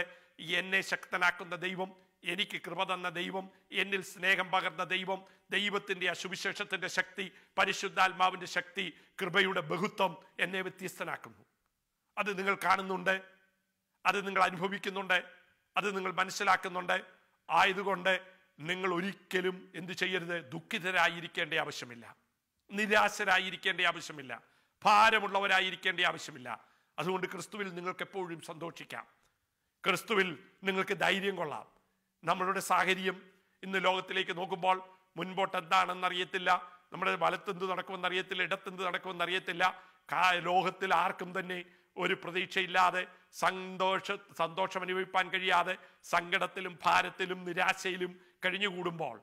എന്നെ ശക്തനാക്കുന്ന ദൈവം എനിക്ക് കൃപ തന്ന ദൈവം എന്നിൽ സ്നേഹം പകർന്ന ദൈവം ദൈവത്തിൻ്റെ അശുവിശേഷത്തിൻ്റെ ശക്തി പരിശുദ്ധാത്മാവിൻ്റെ ശക്തി കൃപയുടെ ബഹുത്വം എന്നെ വ്യത്യസ്തനാക്കുന്നു അത് നിങ്ങൾ കാണുന്നുണ്ട് അത് നിങ്ങൾ അനുഭവിക്കുന്നുണ്ട് അത് നിങ്ങൾ മനസ്സിലാക്കുന്നുണ്ട് ആയതുകൊണ്ട് നിങ്ങൾ ഒരിക്കലും എന്തു ചെയ്യരുത് ദുഃഖിതരായിരിക്കേണ്ട ആവശ്യമില്ല നിരാശരായിരിക്കേണ്ട ആവശ്യമില്ല ഭാരമുള്ളവരായിരിക്കേണ്ട ആവശ്യമില്ല അതുകൊണ്ട് ക്രിസ്തുവിൽ നിങ്ങൾക്ക് എപ്പോഴും സന്തോഷിക്കാം ക്രിസ്തുവിൽ നിങ്ങൾക്ക് ധൈര്യം കൊള്ളാം നമ്മളുടെ സാഹചര്യം ഇന്ന് ലോകത്തിലേക്ക് നോക്കുമ്പോൾ മുൻപോട്ട് എന്താണെന്നറിയത്തില്ല നമ്മുടെ വലത്തെന്ത് അറിയത്തില്ല ഇടത്തെന്ത് അറിയത്തില്ല ലോകത്തിൽ ആർക്കും തന്നെ ഒരു പ്രതീക്ഷയില്ലാതെ സന്തോഷ സന്തോഷം അനുഭവിപ്പാൻ കഴിയാതെ സങ്കടത്തിലും ഭാരത്തിലും നിരാശയിലും കഴിഞ്ഞുകൂടുമ്പോൾ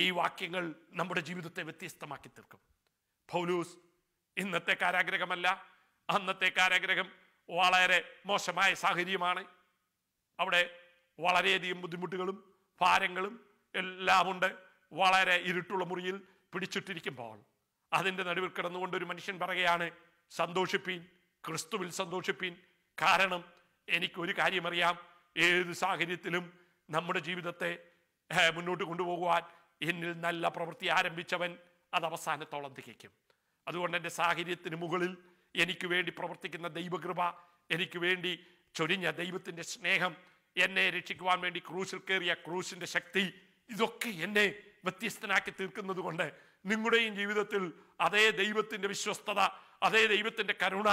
ഈ വാക്യങ്ങൾ നമ്മുടെ ജീവിതത്തെ വ്യത്യസ്തമാക്കി തീർക്കും ഫൗലൂസ് ഇന്നത്തെ കാരാഗ്രഹമല്ല അന്നത്തെ കാരാഗ്രഹം വളരെ മോശമായ സാഹചര്യമാണ് അവിടെ വളരെയധികം ബുദ്ധിമുട്ടുകളും ഭാരങ്ങളും എല്ലാമുണ്ട് വളരെ ഇരുട്ടുള്ള മുറിയിൽ പിടിച്ചിട്ടിരിക്കുമ്പോൾ അതിൻ്റെ നടുവിൽ കിടന്നുകൊണ്ട് ഒരു മനുഷ്യൻ പറയുകയാണ് സന്തോഷിപ്പീൻ ക്രിസ്തുവിൽ സന്തോഷിപ്പീൻ കാരണം എനിക്കൊരു കാര്യമറിയാം ഏത് സാഹചര്യത്തിലും നമ്മുടെ ജീവിതത്തെ മുന്നോട്ട് കൊണ്ടുപോകുവാൻ എന്നിൽ നല്ല പ്രവൃത്തി ആരംഭിച്ചവൻ അത് അവസാനത്തോളം തികയ്ക്കും അതുകൊണ്ട് എൻ്റെ സാഹചര്യത്തിന് മുകളിൽ എനിക്ക് വേണ്ടി പ്രവർത്തിക്കുന്ന ദൈവകൃപ എനിക്ക് വേണ്ടി ചൊരിഞ്ഞ ദൈവത്തിൻ്റെ സ്നേഹം എന്നെ രക്ഷിക്കുവാൻ വേണ്ടി ക്രൂസിൽ കയറിയ ക്രൂസിൻ്റെ ശക്തി ഇതൊക്കെ എന്നെ വ്യത്യസ്തനാക്കി തീർക്കുന്നത് കൊണ്ട് നിങ്ങളുടെയും ജീവിതത്തിൽ അതേ ദൈവത്തിൻ്റെ വിശ്വസ്തത അതേ ദൈവത്തിൻ്റെ കരുണ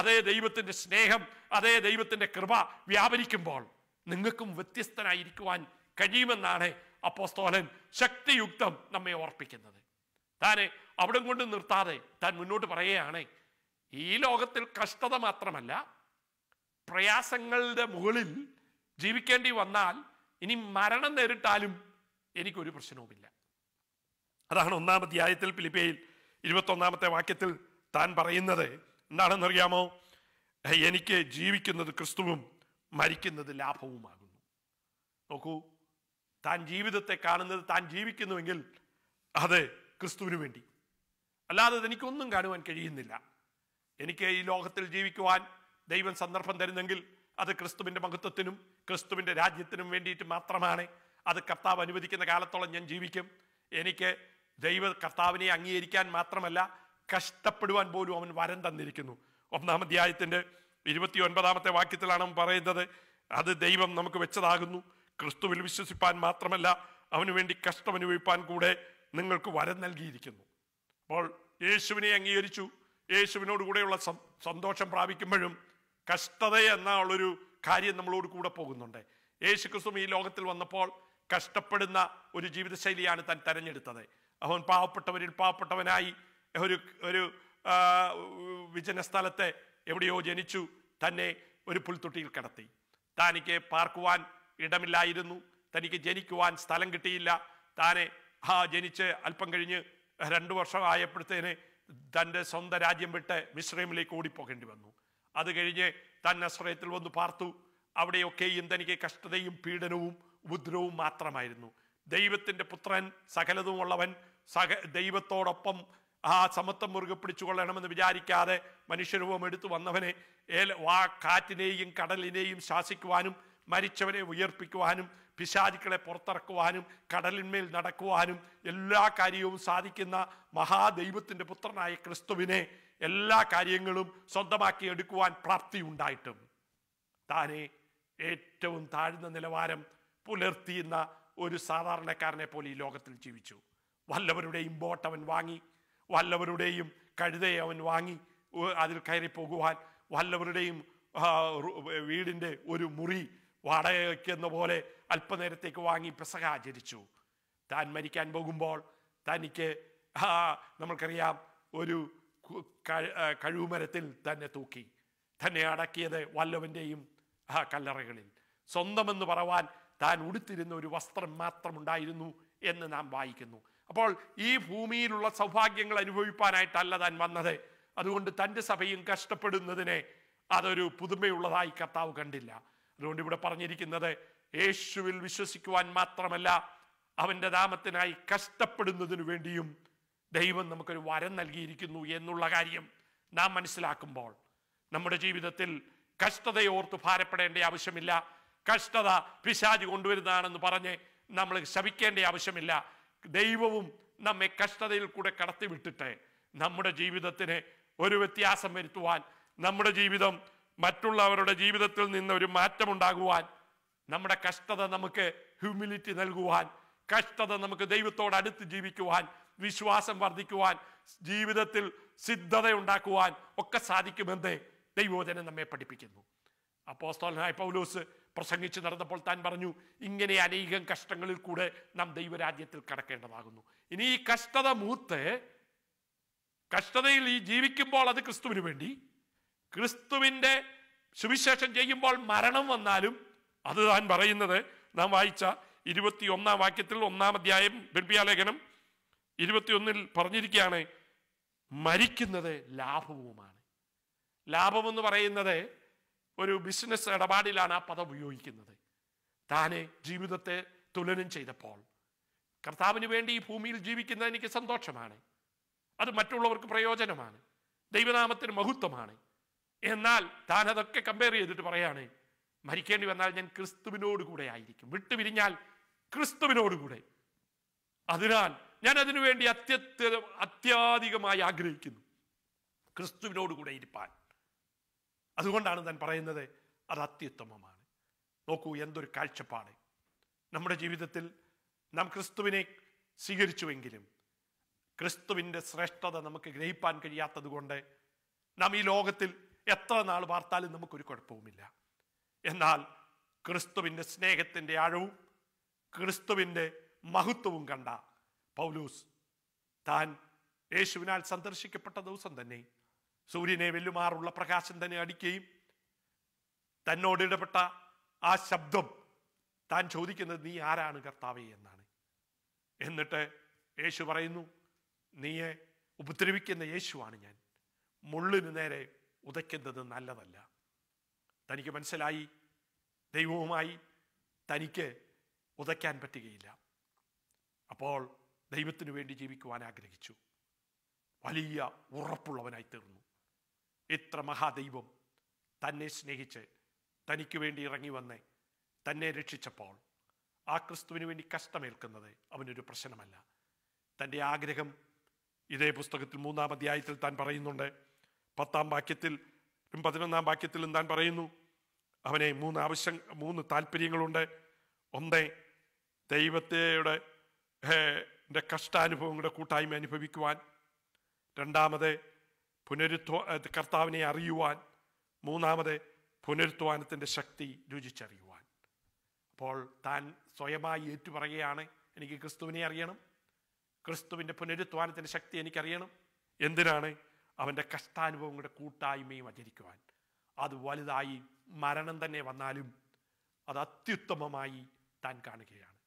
അതേ ദൈവത്തിൻ്റെ സ്നേഹം അതേ ദൈവത്തിൻ്റെ കൃപ വ്യാപരിക്കുമ്പോൾ നിങ്ങൾക്കും വ്യത്യസ്തനായിരിക്കുവാൻ കഴിയുമെന്നാണ് അപ്പോസ്തോലൻ ശക്തിയുക്തം നമ്മെ ഓർപ്പിക്കുന്നത് താനെ അവിടം കൊണ്ട് നിർത്താതെ താൻ മുന്നോട്ട് പറയുകയാണ് ഈ ലോകത്തിൽ കഷ്ടത മാത്രമല്ല പ്രയാസങ്ങളുടെ മുകളിൽ ജീവിക്കേണ്ടി വന്നാൽ ഇനി മരണം നേരിട്ടാലും എനിക്കൊരു പ്രശ്നവുമില്ല അതാണ് ഒന്നാം അധ്യായത്തിൽ ഇരുപത്തി ഒന്നാമത്തെ വാക്യത്തിൽ താൻ പറയുന്നത് എന്താണെന്നറിയാമോ എനിക്ക് ജീവിക്കുന്നത് ക്രിസ്തുവും മരിക്കുന്നത് ലാഭവുമാകുന്നു നോക്കൂ താൻ ജീവിതത്തെ കാണുന്നത് താൻ ജീവിക്കുന്നുവെങ്കിൽ അത് ക്രിസ്തുവിന് വേണ്ടി അല്ലാതെ എനിക്കൊന്നും കാണുവാൻ കഴിയുന്നില്ല എനിക്ക് ഈ ലോകത്തിൽ ജീവിക്കുവാൻ ദൈവം സന്ദർഭം തരുന്നെങ്കിൽ അത് ക്രിസ്തുവിൻ്റെ മഹത്വത്തിനും ക്രിസ്തുവിൻ്റെ രാജ്യത്തിനും വേണ്ടിയിട്ട് മാത്രമാണ് അത് കർത്താവ് അനുവദിക്കുന്ന കാലത്തോളം ഞാൻ ജീവിക്കും എനിക്ക് ദൈവ കർത്താവിനെ അംഗീകരിക്കാൻ മാത്രമല്ല കഷ്ടപ്പെടുവാൻ പോലും അവൻ വരം തന്നിരിക്കുന്നു ഒന്നാം അധ്യായത്തിൻ്റെ ഇരുപത്തി ഒൻപതാമത്തെ വാക്യത്തിലാണ് അവൻ പറയുന്നത് അത് ദൈവം നമുക്ക് വെച്ചതാകുന്നു ക്രിസ്തുവിൽ വിശ്വസിപ്പാൻ മാത്രമല്ല അവന് വേണ്ടി കഷ്ടമനുഭവിപ്പാൻ കൂടെ നിങ്ങൾക്ക് വരം നൽകിയിരിക്കുന്നു അപ്പോൾ യേശുവിനെ അംഗീകരിച്ചു യേശുവിനോടുകൂടെയുള്ള കൂടെയുള്ള സന്തോഷം പ്രാപിക്കുമ്പോഴും കഷ്ടത എന്നുള്ളൊരു കാര്യം നമ്മളോട് കൂടെ പോകുന്നുണ്ട് യേശു ക്രിസ്തു ഈ ലോകത്തിൽ വന്നപ്പോൾ കഷ്ടപ്പെടുന്ന ഒരു ജീവിതശൈലിയാണ് താൻ തെരഞ്ഞെടുത്തത് അവൻ പാവപ്പെട്ടവരിൽ പാവപ്പെട്ടവനായി ഒരു ഒരു വിജന സ്ഥലത്തെ എവിടെയോ ജനിച്ചു തന്നെ ഒരു പുൽത്തൊട്ടിയിൽ കിടത്തി താനിക്ക് പാർക്കുവാൻ ഇടമില്ലായിരുന്നു തനിക്ക് ജനിക്കുവാൻ സ്ഥലം കിട്ടിയില്ല താനെ ആ ജനിച്ച് അല്പം കഴിഞ്ഞ് രണ്ടു വർഷമായപ്പോഴത്തേന് തൻ്റെ സ്വന്തം രാജ്യം വിട്ട് മിശ്രീമിലേക്ക് ഓടിപ്പോകേണ്ടി വന്നു അത് കഴിഞ്ഞ് താൻ നസ്രയത്തിൽ വന്ന് പാർത്തു അവിടെയൊക്കെയും തനിക്ക് കഷ്ടതയും പീഡനവും ഉപദ്രവവും മാത്രമായിരുന്നു ദൈവത്തിൻ്റെ പുത്രൻ സകലതുമുള്ളവൻ സക ദൈവത്തോടൊപ്പം ആ സമത്വം മുറുകെ പിടിച്ചുകൊള്ളണമെന്ന് വിചാരിക്കാതെ മനുഷ്യരൂപം എടുത്തു വന്നവനെ ഏൽ വാ കാറ്റിനെയും കടലിനെയും ശാസിക്കുവാനും മരിച്ചവരെ ഉയർപ്പിക്കുവാനും പിശാചിക്കളെ പുറത്തിറക്കുവാനും കടലിന്മേൽ നടക്കുവാനും എല്ലാ കാര്യവും സാധിക്കുന്ന മഹാദൈവത്തിൻ്റെ പുത്രനായ ക്രിസ്തുവിനെ എല്ലാ കാര്യങ്ങളും സ്വന്തമാക്കി എടുക്കുവാൻ ഉണ്ടായിട്ടും താനെ ഏറ്റവും താഴ്ന്ന നിലവാരം പുലർത്തിയുന്ന ഒരു സാധാരണക്കാരനെ പോലെ ഈ ലോകത്തിൽ ജീവിച്ചു വല്ലവരുടെയും ബോട്ട് അവൻ വാങ്ങി വല്ലവരുടെയും കഴുതയെ അവൻ വാങ്ങി അതിൽ കയറി പോകുവാൻ വല്ലവരുടെയും വീടിൻ്റെ ഒരു മുറി വാടകയ്ക്ക് എന്ന പോലെ അല്പനേരത്തേക്ക് വാങ്ങി പെസക ആചരിച്ചു താൻ മരിക്കാൻ പോകുമ്പോൾ തനിക്ക് ആ നമ്മൾക്കറിയാം ഒരു കഴിവുമരത്തിൽ തന്നെ തൂക്കി തന്നെ അടക്കിയത് വല്ലവൻ്റെയും കല്ലറകളിൽ സ്വന്തമെന്ന് പറവാൻ താൻ ഉടുത്തിരുന്ന ഒരു വസ്ത്രം മാത്രമുണ്ടായിരുന്നു എന്ന് നാം വായിക്കുന്നു അപ്പോൾ ഈ ഭൂമിയിലുള്ള സൗഭാഗ്യങ്ങൾ അനുഭവിപ്പാനായിട്ടല്ല താൻ വന്നത് അതുകൊണ്ട് തൻ്റെ സഭയും കഷ്ടപ്പെടുന്നതിനെ അതൊരു പുതുമയുള്ളതായി കർത്താവ് കണ്ടില്ല അതുകൊണ്ട് ഇവിടെ പറഞ്ഞിരിക്കുന്നത് യേശുവിൽ വിശ്വസിക്കുവാൻ മാത്രമല്ല അവൻ്റെ നാമത്തിനായി കഷ്ടപ്പെടുന്നതിനു വേണ്ടിയും ദൈവം നമുക്കൊരു വരം നൽകിയിരിക്കുന്നു എന്നുള്ള കാര്യം നാം മനസ്സിലാക്കുമ്പോൾ നമ്മുടെ ജീവിതത്തിൽ കഷ്ടതയോർത്ത് ഭാരപ്പെടേണ്ട ആവശ്യമില്ല കഷ്ടത പിശാജ് കൊണ്ടുവരുന്നതാണെന്ന് പറഞ്ഞ് നമ്മൾ ശപിക്കേണ്ട ആവശ്യമില്ല ദൈവവും നമ്മെ കഷ്ടതയിൽ കൂടെ കടത്തിവിട്ടിട്ട് നമ്മുടെ ജീവിതത്തിന് ഒരു വ്യത്യാസം വരുത്തുവാൻ നമ്മുടെ ജീവിതം മറ്റുള്ളവരുടെ ജീവിതത്തിൽ നിന്ന് ഒരു മാറ്റമുണ്ടാകുവാൻ നമ്മുടെ കഷ്ടത നമുക്ക് ഹ്യൂമിലിറ്റി നൽകുവാൻ കഷ്ടത നമുക്ക് ദൈവത്തോട് അടുത്ത് ജീവിക്കുവാൻ വിശ്വാസം വർദ്ധിക്കുവാൻ ജീവിതത്തിൽ സിദ്ധത ഉണ്ടാക്കുവാൻ ഒക്കെ സാധിക്കുമെന്ന് ദൈവോചനം നമ്മെ പഠിപ്പിക്കുന്നു അപ്പോസ്തോലനായ പൗലോസ് പ്രസംഗിച്ച് നടന്നപ്പോൾ താൻ പറഞ്ഞു ഇങ്ങനെ അനേകം കഷ്ടങ്ങളിൽ കൂടെ നാം ദൈവരാജ്യത്തിൽ കടക്കേണ്ടതാകുന്നു ഇനി ഈ കഷ്ടത മൂത്ത് കഷ്ടതയിൽ ഈ ജീവിക്കുമ്പോൾ അത് ക്രിസ്തുവിന് വേണ്ടി ക്രിസ്തുവിൻ്റെ സുവിശേഷം ചെയ്യുമ്പോൾ മരണം വന്നാലും അത് താൻ പറയുന്നത് നാം വായിച്ച ഇരുപത്തി ഒന്നാം വാക്യത്തിൽ ഒന്നാം അധ്യായം ബിർബിയാലേഖനം ഇരുപത്തിയൊന്നിൽ പറഞ്ഞിരിക്കുകയാണ് മരിക്കുന്നത് ലാഭവുമാണ് ലാഭമെന്ന് പറയുന്നത് ഒരു ബിസിനസ് ഇടപാടിലാണ് ആ പദം ഉപയോഗിക്കുന്നത് താനെ ജീവിതത്തെ തുലനം ചെയ്തപ്പോൾ കർത്താവിന് വേണ്ടി ഈ ഭൂമിയിൽ ജീവിക്കുന്നത് എനിക്ക് സന്തോഷമാണ് അത് മറ്റുള്ളവർക്ക് പ്രയോജനമാണ് ദൈവനാമത്തിന് മഹത്വമാണ് എന്നാൽ താൻ അതൊക്കെ കമ്പയർ ചെയ്തിട്ട് പറയാണ് മരിക്കേണ്ടി വന്നാൽ ഞാൻ ക്രിസ്തുവിനോട് കൂടെ ആയിരിക്കും വിട്ടുപിരിഞ്ഞാൽ ക്രിസ്തുവിനോട് കൂടെ അതിനാൽ ഞാൻ അതിനുവേണ്ടി അത്യത്യ അത്യാധികമായി ആഗ്രഹിക്കുന്നു ക്രിസ്തുവിനോട് കൂടെ ഇരിപ്പാൻ അതുകൊണ്ടാണ് താൻ പറയുന്നത് അത് അത്യുത്തമമാണ് നോക്കൂ എന്തൊരു കാഴ്ചപ്പാട് നമ്മുടെ ജീവിതത്തിൽ നാം ക്രിസ്തുവിനെ സ്വീകരിച്ചുവെങ്കിലും ക്രിസ്തുവിൻ്റെ ശ്രേഷ്ഠത നമുക്ക് ഗ്രഹിപ്പാൻ കഴിയാത്തത് കൊണ്ട് നാം ഈ ലോകത്തിൽ എത്ര നാൾ വാർത്താലും നമുക്കൊരു കുഴപ്പവുമില്ല എന്നാൽ ക്രിസ്തുവിൻ്റെ സ്നേഹത്തിൻ്റെ ആഴവും ക്രിസ്തുവിൻ്റെ മഹത്വവും കണ്ട പൗലൂസ് താൻ യേശുവിനാൽ സന്ദർശിക്കപ്പെട്ട ദിവസം തന്നെ സൂര്യനെ വെല്ലുമാറുള്ള പ്രകാശം തന്നെ അടിക്കുകയും തന്നോട് ഇടപെട്ട ആ ശബ്ദം താൻ ചോദിക്കുന്നത് നീ ആരാണ് കർത്താവേ എന്നാണ് എന്നിട്ട് യേശു പറയുന്നു നീയെ ഉപദ്രവിക്കുന്ന യേശുവാണ് ഞാൻ മുള്ളിനു നേരെ ഉതയ്ക്കുന്നത് നല്ലതല്ല തനിക്ക് മനസ്സിലായി ദൈവവുമായി തനിക്ക് ഉതയ്ക്കാൻ പറ്റുകയില്ല അപ്പോൾ ദൈവത്തിനു വേണ്ടി ജീവിക്കുവാൻ ആഗ്രഹിച്ചു വലിയ ഉറപ്പുള്ളവനായി തീർന്നു ഇത്ര മഹാദൈവം തന്നെ സ്നേഹിച്ച് തനിക്ക് വേണ്ടി ഇറങ്ങി വന്ന് തന്നെ രക്ഷിച്ചപ്പോൾ ആ ക്രിസ്തുവിന് വേണ്ടി കഷ്ടമേൽക്കുന്നത് അവനൊരു പ്രശ്നമല്ല തൻ്റെ ആഗ്രഹം ഇതേ പുസ്തകത്തിൽ മൂന്നാം അധ്യായത്തിൽ താൻ പറയുന്നുണ്ട് പത്താം വാക്യത്തിൽ പതിനൊന്നാം വാക്യത്തിലും താൻ പറയുന്നു അവനെ മൂന്ന് ആവശ്യം മൂന്ന് താല്പര്യങ്ങളുണ്ട് ഒന്ന് ദൈവത്തെയുടെ കഷ്ടാനുഭവങ്ങളുടെ കൂട്ടായ്മ അനുഭവിക്കുവാൻ രണ്ടാമത് പുനരുത്വ കർത്താവിനെ അറിയുവാൻ മൂന്നാമത് പുനരുത്വാനത്തിൻ്റെ ശക്തി രുചിച്ചറിയുവാൻ അപ്പോൾ താൻ സ്വയമായി ഏറ്റുപറയുകയാണ് എനിക്ക് ക്രിസ്തുവിനെ അറിയണം ക്രിസ്തുവിൻ്റെ പുനരുത്വാനത്തിൻ്റെ ശക്തി എനിക്കറിയണം എന്തിനാണ് അവൻ്റെ കഷ്ടാനുഭവങ്ങളുടെ കൂട്ടായ്മയും ആചരിക്കുവാൻ അത് വലുതായി മരണം തന്നെ വന്നാലും അത് അത്യുത്തമമായി താൻ കാണുകയാണ്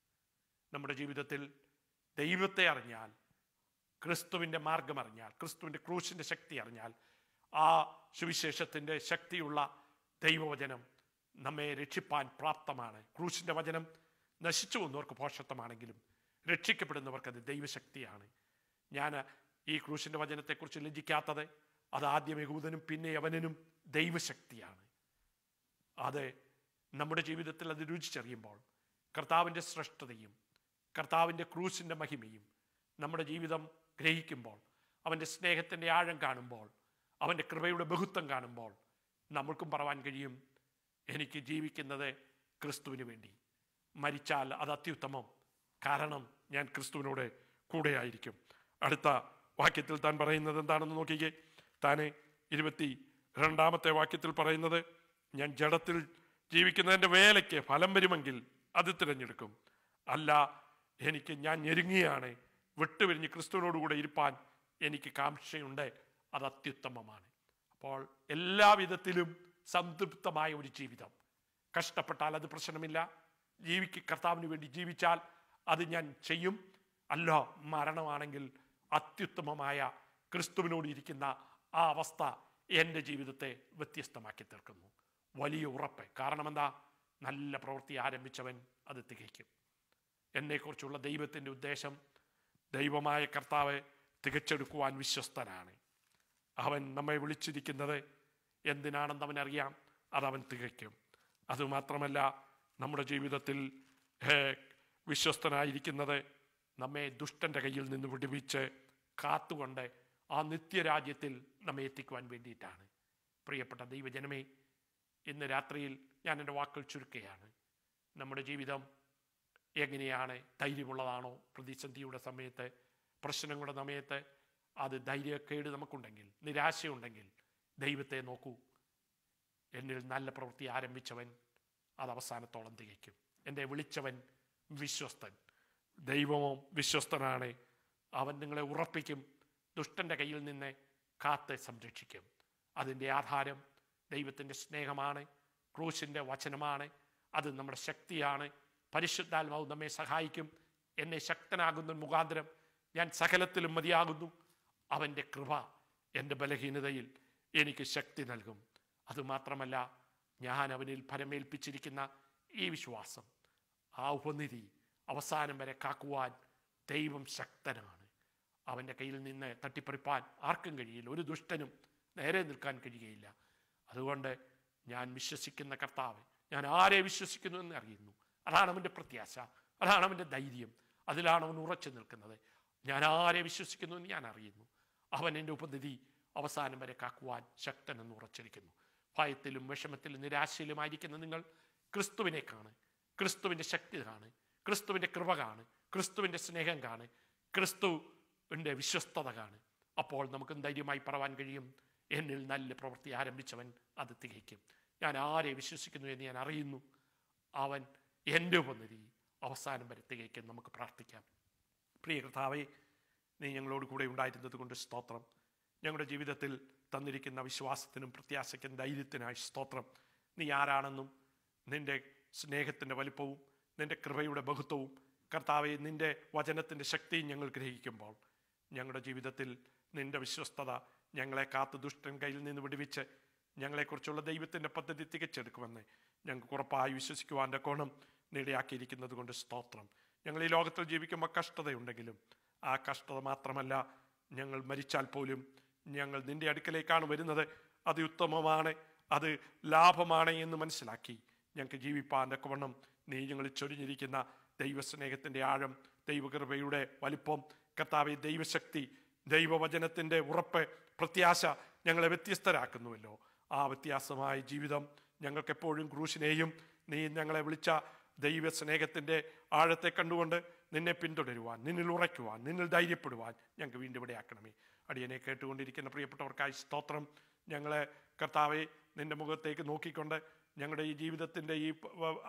നമ്മുടെ ജീവിതത്തിൽ ദൈവത്തെ അറിഞ്ഞാൽ ക്രിസ്തുവിൻ്റെ മാർഗം അറിഞ്ഞാൽ ക്രിസ്തുവിൻ്റെ ക്രൂശിൻ്റെ ശക്തി അറിഞ്ഞാൽ ആ സുവിശേഷത്തിൻ്റെ ശക്തിയുള്ള ദൈവവചനം നമ്മെ രക്ഷിപ്പാൻ പ്രാപ്തമാണ് ക്രൂശിൻ്റെ വചനം നശിച്ചു വന്നവർക്ക് പോഷത്വമാണെങ്കിലും രക്ഷിക്കപ്പെടുന്നവർക്കത് ദൈവശക്തിയാണ് ഞാൻ ഈ ക്രൂശിൻ്റെ വചനത്തെക്കുറിച്ച് ലജിക്കാത്തത് അത് ആദ്യം യഹൂദനും പിന്നെ യവനനും ദൈവശക്തിയാണ് അത് നമ്മുടെ ജീവിതത്തിൽ അത് രുചിച്ചറിയുമ്പോൾ കർത്താവിൻ്റെ ശ്രേഷ്ഠതയും കർത്താവിൻ്റെ ക്രൂശിൻ്റെ മഹിമയും നമ്മുടെ ജീവിതം ഗ്രഹിക്കുമ്പോൾ അവൻ്റെ സ്നേഹത്തിൻ്റെ ആഴം കാണുമ്പോൾ അവൻ്റെ കൃപയുടെ ബഹുത്വം കാണുമ്പോൾ നമ്മൾക്കും പറവാൻ കഴിയും എനിക്ക് ജീവിക്കുന്നത് ക്രിസ്തുവിന് വേണ്ടി മരിച്ചാൽ അത് അത്യുത്തമം കാരണം ഞാൻ ക്രിസ്തുവിനോട് കൂടെയായിരിക്കും അടുത്ത വാക്യത്തിൽ താൻ പറയുന്നത് എന്താണെന്ന് നോക്കിക്കേ താനെ ഇരുപത്തി രണ്ടാമത്തെ വാക്യത്തിൽ പറയുന്നത് ഞാൻ ജഡത്തിൽ ജീവിക്കുന്നതിൻ്റെ വേലയ്ക്ക് ഫലം വരുമെങ്കിൽ അത് തിരഞ്ഞെടുക്കും അല്ല എനിക്ക് ഞാൻ ഞെരുങ്ങിയാണ് വിട്ടുപിരിഞ്ഞ് ക്രിസ്തുവിനോടുകൂടെ ഇരുപ്പാൻ എനിക്ക് കാംക്ഷയുണ്ട് അത് അത്യുത്തമമാണ് അപ്പോൾ എല്ലാവിധത്തിലും സംതൃപ്തമായ ഒരു ജീവിതം കഷ്ടപ്പെട്ടാൽ അത് പ്രശ്നമില്ല ജീവിക്ക് കർത്താവിന് വേണ്ടി ജീവിച്ചാൽ അത് ഞാൻ ചെയ്യും അല്ലോ മരണമാണെങ്കിൽ അത്യുത്തമമായ ക്രിസ്തുവിനോട് ഇരിക്കുന്ന ആ അവസ്ഥ എൻ്റെ ജീവിതത്തെ വ്യത്യസ്തമാക്കി തീർക്കുന്നു വലിയ ഉറപ്പ് കാരണം എന്താ നല്ല പ്രവൃത്തി ആരംഭിച്ചവൻ അത് തികയ്ക്കും എന്നെക്കുറിച്ചുള്ള ദൈവത്തിൻ്റെ ഉദ്ദേശം ദൈവമായ കർത്താവ് തികച്ചെടുക്കുവാൻ വിശ്വസ്തനാണ് അവൻ നമ്മെ വിളിച്ചിരിക്കുന്നത് എന്തിനാണെന്ന് അവനറിയാം അതവൻ തികയ്ക്കും അതുമാത്രമല്ല നമ്മുടെ ജീവിതത്തിൽ വിശ്വസ്തനായിരിക്കുന്നത് നമ്മെ ദുഷ്ടൻ്റെ കയ്യിൽ നിന്ന് വിടുവിച്ച് കാത്തുകൊണ്ട് ആ നിത്യരാജ്യത്തിൽ നമ്മെ എത്തിക്കുവാൻ വേണ്ടിയിട്ടാണ് പ്രിയപ്പെട്ട ദൈവജനമേ ഇന്ന് രാത്രിയിൽ ഞാൻ എൻ്റെ വാക്കുകൾ ചുരുക്കുകയാണ് നമ്മുടെ ജീവിതം എങ്ങനെയാണ് ധൈര്യമുള്ളതാണോ പ്രതിസന്ധിയുടെ സമയത്ത് പ്രശ്നങ്ങളുടെ സമയത്ത് അത് ധൈര്യക്കേട് നമുക്കുണ്ടെങ്കിൽ നിരാശയുണ്ടെങ്കിൽ ദൈവത്തെ നോക്കൂ എന്നിൽ നല്ല പ്രവൃത്തി ആരംഭിച്ചവൻ അത് അവസാനത്തോളം തികയ്ക്കും എന്നെ വിളിച്ചവൻ വിശ്വസ്തൻ ദൈവമോ വിശ്വസ്തനാണ് അവൻ നിങ്ങളെ ഉറപ്പിക്കും ദുഷ്ടൻ്റെ കയ്യിൽ നിന്ന് കാത്ത് സംരക്ഷിക്കും അതിൻ്റെ ആധാരം ദൈവത്തിൻ്റെ സ്നേഹമാണ് ക്രൂശിൻ്റെ വചനമാണ് അത് നമ്മുടെ ശക്തിയാണ് പരിശുദ്ധാത്മാവ് നമ്മെ സഹായിക്കും എന്നെ ശക്തനാകുന്ന മുഖാന്തരം ഞാൻ സകലത്തിലും മതിയാകുന്നു അവൻ്റെ കൃപ എൻ്റെ ബലഹീനതയിൽ എനിക്ക് ശക്തി നൽകും അതുമാത്രമല്ല ഞാൻ അവനിൽ ഫലമേൽപ്പിച്ചിരിക്കുന്ന ഈ വിശ്വാസം ആ ഉപനിധി അവസാനം വരെ കാക്കുവാൻ ദൈവം ശക്തനാണ് അവൻ്റെ കയ്യിൽ നിന്ന് തട്ടിപ്പറിപ്പാൻ ആർക്കും കഴിയില്ല ഒരു ദുഷ്ടനും നേരെ നിൽക്കാൻ കഴിയുകയില്ല അതുകൊണ്ട് ഞാൻ വിശ്വസിക്കുന്ന കർത്താവ് ഞാൻ ആരെ വിശ്വസിക്കുന്നു എന്ന് അറിയുന്നു അതാണ് അവൻ്റെ പ്രത്യാശ അതാണ് അവൻ്റെ ധൈര്യം അതിലാണ് അവൻ ഉറച്ചു നിൽക്കുന്നത് ഞാൻ ആരെ വിശ്വസിക്കുന്നു എന്ന് ഞാൻ അറിയുന്നു അവൻ എൻ്റെ ഉപനിധി അവസാനം വരെ കാക്കുവാൻ ശക്തനെന്ന് ഉറച്ചിരിക്കുന്നു ഭയത്തിലും വിഷമത്തിലും നിരാശയിലുമായിരിക്കുന്ന നിങ്ങൾ ക്രിസ്തുവിനെ കാണ് ക്രിസ്തുവിൻ്റെ ശക്തി കാണ് ക്രിസ്തുവിൻ്റെ കൃപ കാണ് ക്രിസ്തുവിൻ്റെ സ്നേഹം കാണ് ക്രിസ്തുവിൻ്റെ വിശ്വസ്തത കാണ് അപ്പോൾ നമുക്ക് ധൈര്യമായി പറവാൻ കഴിയും എന്നിൽ നല്ല പ്രവൃത്തി ആരംഭിച്ചവൻ അത് തികയ്ക്കും ഞാൻ ആരെ വിശ്വസിക്കുന്നു എന്ന് ഞാൻ അറിയുന്നു അവൻ എൻ്റെ ഉപനിധി അവസാനം വരെ തികയ്ക്കും നമുക്ക് പ്രാർത്ഥിക്കാം പ്രിയ കർത്താവെ നീ ഞങ്ങളോട് കൂടെ ഉണ്ടായിരുന്നത് കൊണ്ട് സ്തോത്രം ഞങ്ങളുടെ ജീവിതത്തിൽ തന്നിരിക്കുന്ന വിശ്വാസത്തിനും പ്രത്യാശയ്ക്കും ധൈര്യത്തിനായി സ്തോത്രം നീ ആരാണെന്നും നിന്റെ സ്നേഹത്തിൻ്റെ വലിപ്പവും നിന്റെ കൃപയുടെ ബഹുത്വവും കർത്താവെ നിന്റെ വചനത്തിൻ്റെ ശക്തിയും ഞങ്ങൾ ഗ്രഹിക്കുമ്പോൾ ഞങ്ങളുടെ ജീവിതത്തിൽ നിന്റെ വിശ്വസ്തത ഞങ്ങളെ കാത്ത് ദുഷ്ടൻ കയ്യിൽ നിന്ന് വിടുവിച്ച് ഞങ്ങളെക്കുറിച്ചുള്ള ദൈവത്തിൻ്റെ പദ്ധതി തികച്ചെടുക്കുമെന്ന് ഞങ്ങൾക്ക് ഉറപ്പായി വിശ്വസിക്കുവാൻ്റെ കോണം നേടിയാക്കിയിരിക്കുന്നത് കൊണ്ട് സ്തോത്രം ഞങ്ങൾ ഈ ലോകത്തിൽ ജീവിക്കുമ്പോൾ കഷ്ടതയുണ്ടെങ്കിലും ആ കഷ്ടത മാത്രമല്ല ഞങ്ങൾ മരിച്ചാൽ പോലും ഞങ്ങൾ നിന്റെ അടുക്കലേക്കാണ് വരുന്നത് അത് ഉത്തമമാണ് അത് ലാഭമാണ് എന്ന് മനസ്സിലാക്കി ഞങ്ങൾക്ക് ജീവിപ്പാൻ്റെ കോണം നീ ചൊരിഞ്ഞിരിക്കുന്ന ദൈവസ്നേഹത്തിൻ്റെ ആഴം ദൈവകൃപയുടെ വലിപ്പം കർത്താവ് ദൈവശക്തി ദൈവവചനത്തിൻ്റെ ഉറപ്പ് പ്രത്യാശ ഞങ്ങളെ വ്യത്യസ്തരാക്കുന്നുവല്ലോ ആ വ്യത്യാസമായ ജീവിതം ഞങ്ങൾക്കെപ്പോഴും ക്രൂശിനെയും നീ ഞങ്ങളെ വിളിച്ച ദൈവ സ്നേഹത്തിൻ്റെ ആഴത്തെ കണ്ടുകൊണ്ട് നിന്നെ പിന്തുടരുവാൻ നിന്നിൽ ഉറയ്ക്കുവാൻ നിന്നിൽ ധൈര്യപ്പെടുവാൻ ഞങ്ങൾക്ക് വീണ്ടും ഇവിടെ ആക്കണമേ അടിയനെ കേട്ടുകൊണ്ടിരിക്കുന്ന പ്രിയപ്പെട്ടവർക്കായി സ്തോത്രം ഞങ്ങളെ കർത്താവെ നിന്റെ മുഖത്തേക്ക് നോക്കിക്കൊണ്ട് ഞങ്ങളുടെ ഈ ജീവിതത്തിൻ്റെ ഈ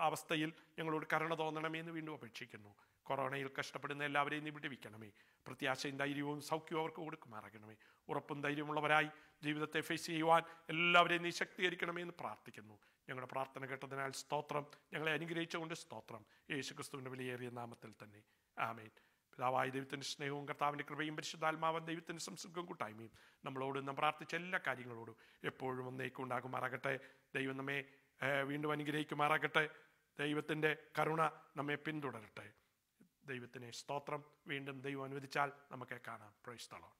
അവസ്ഥയിൽ ഞങ്ങളോട് കരുണ തോന്നണമേ എന്ന് വീണ്ടും അപേക്ഷിക്കുന്നു കൊറോണയിൽ കഷ്ടപ്പെടുന്ന എല്ലാവരെയും നീ വിടുവിക്കണമേ പ്രത്യാശയും ധൈര്യവും സൗഖ്യവും അവർക്ക് കൊടുക്കുമാറാകണമേ ഉറപ്പും ധൈര്യമുള്ളവരായി ജീവിതത്തെ ഫേസ് ചെയ്യുവാൻ എല്ലാവരെയും നീ ശക്തീകരിക്കണമേ എന്ന് പ്രാർത്ഥിക്കുന്നു ഞങ്ങളുടെ പ്രാർത്ഥന കേട്ടതിനാൽ സ്തോത്രം ഞങ്ങളെ അനുഗ്രഹിച്ചുകൊണ്ട് സ്തോത്രം യേശു ക്രിസ്തുവിൻ്റെ വിലയേറിയ നാമത്തിൽ തന്നെ ആമേൻ പിതാവായ ദൈവത്തിൻ്റെ സ്നേഹവും കർത്താവിൻ്റെ കൃപയും പരിശുദ്ധാത്മാവൻ ദൈവത്തിൻ്റെ സംസർഗവും കൂട്ടായ്മയും നമ്മളോട് നാം പ്രാർത്ഥിച്ച എല്ലാ കാര്യങ്ങളോടും എപ്പോഴും ഒന്നേക്കുണ്ടാകുമാറാകട്ടെ ദൈവം നമ്മെ വീണ്ടും അനുഗ്രഹിക്കുമാറാകട്ടെ ദൈവത്തിൻ്റെ കരുണ നമ്മെ പിന്തുടരട്ടെ ദൈവത്തിനെ സ്തോത്രം വീണ്ടും ദൈവം അനുവദിച്ചാൽ നമുക്ക് കാണാം പ്രൈസ്തളം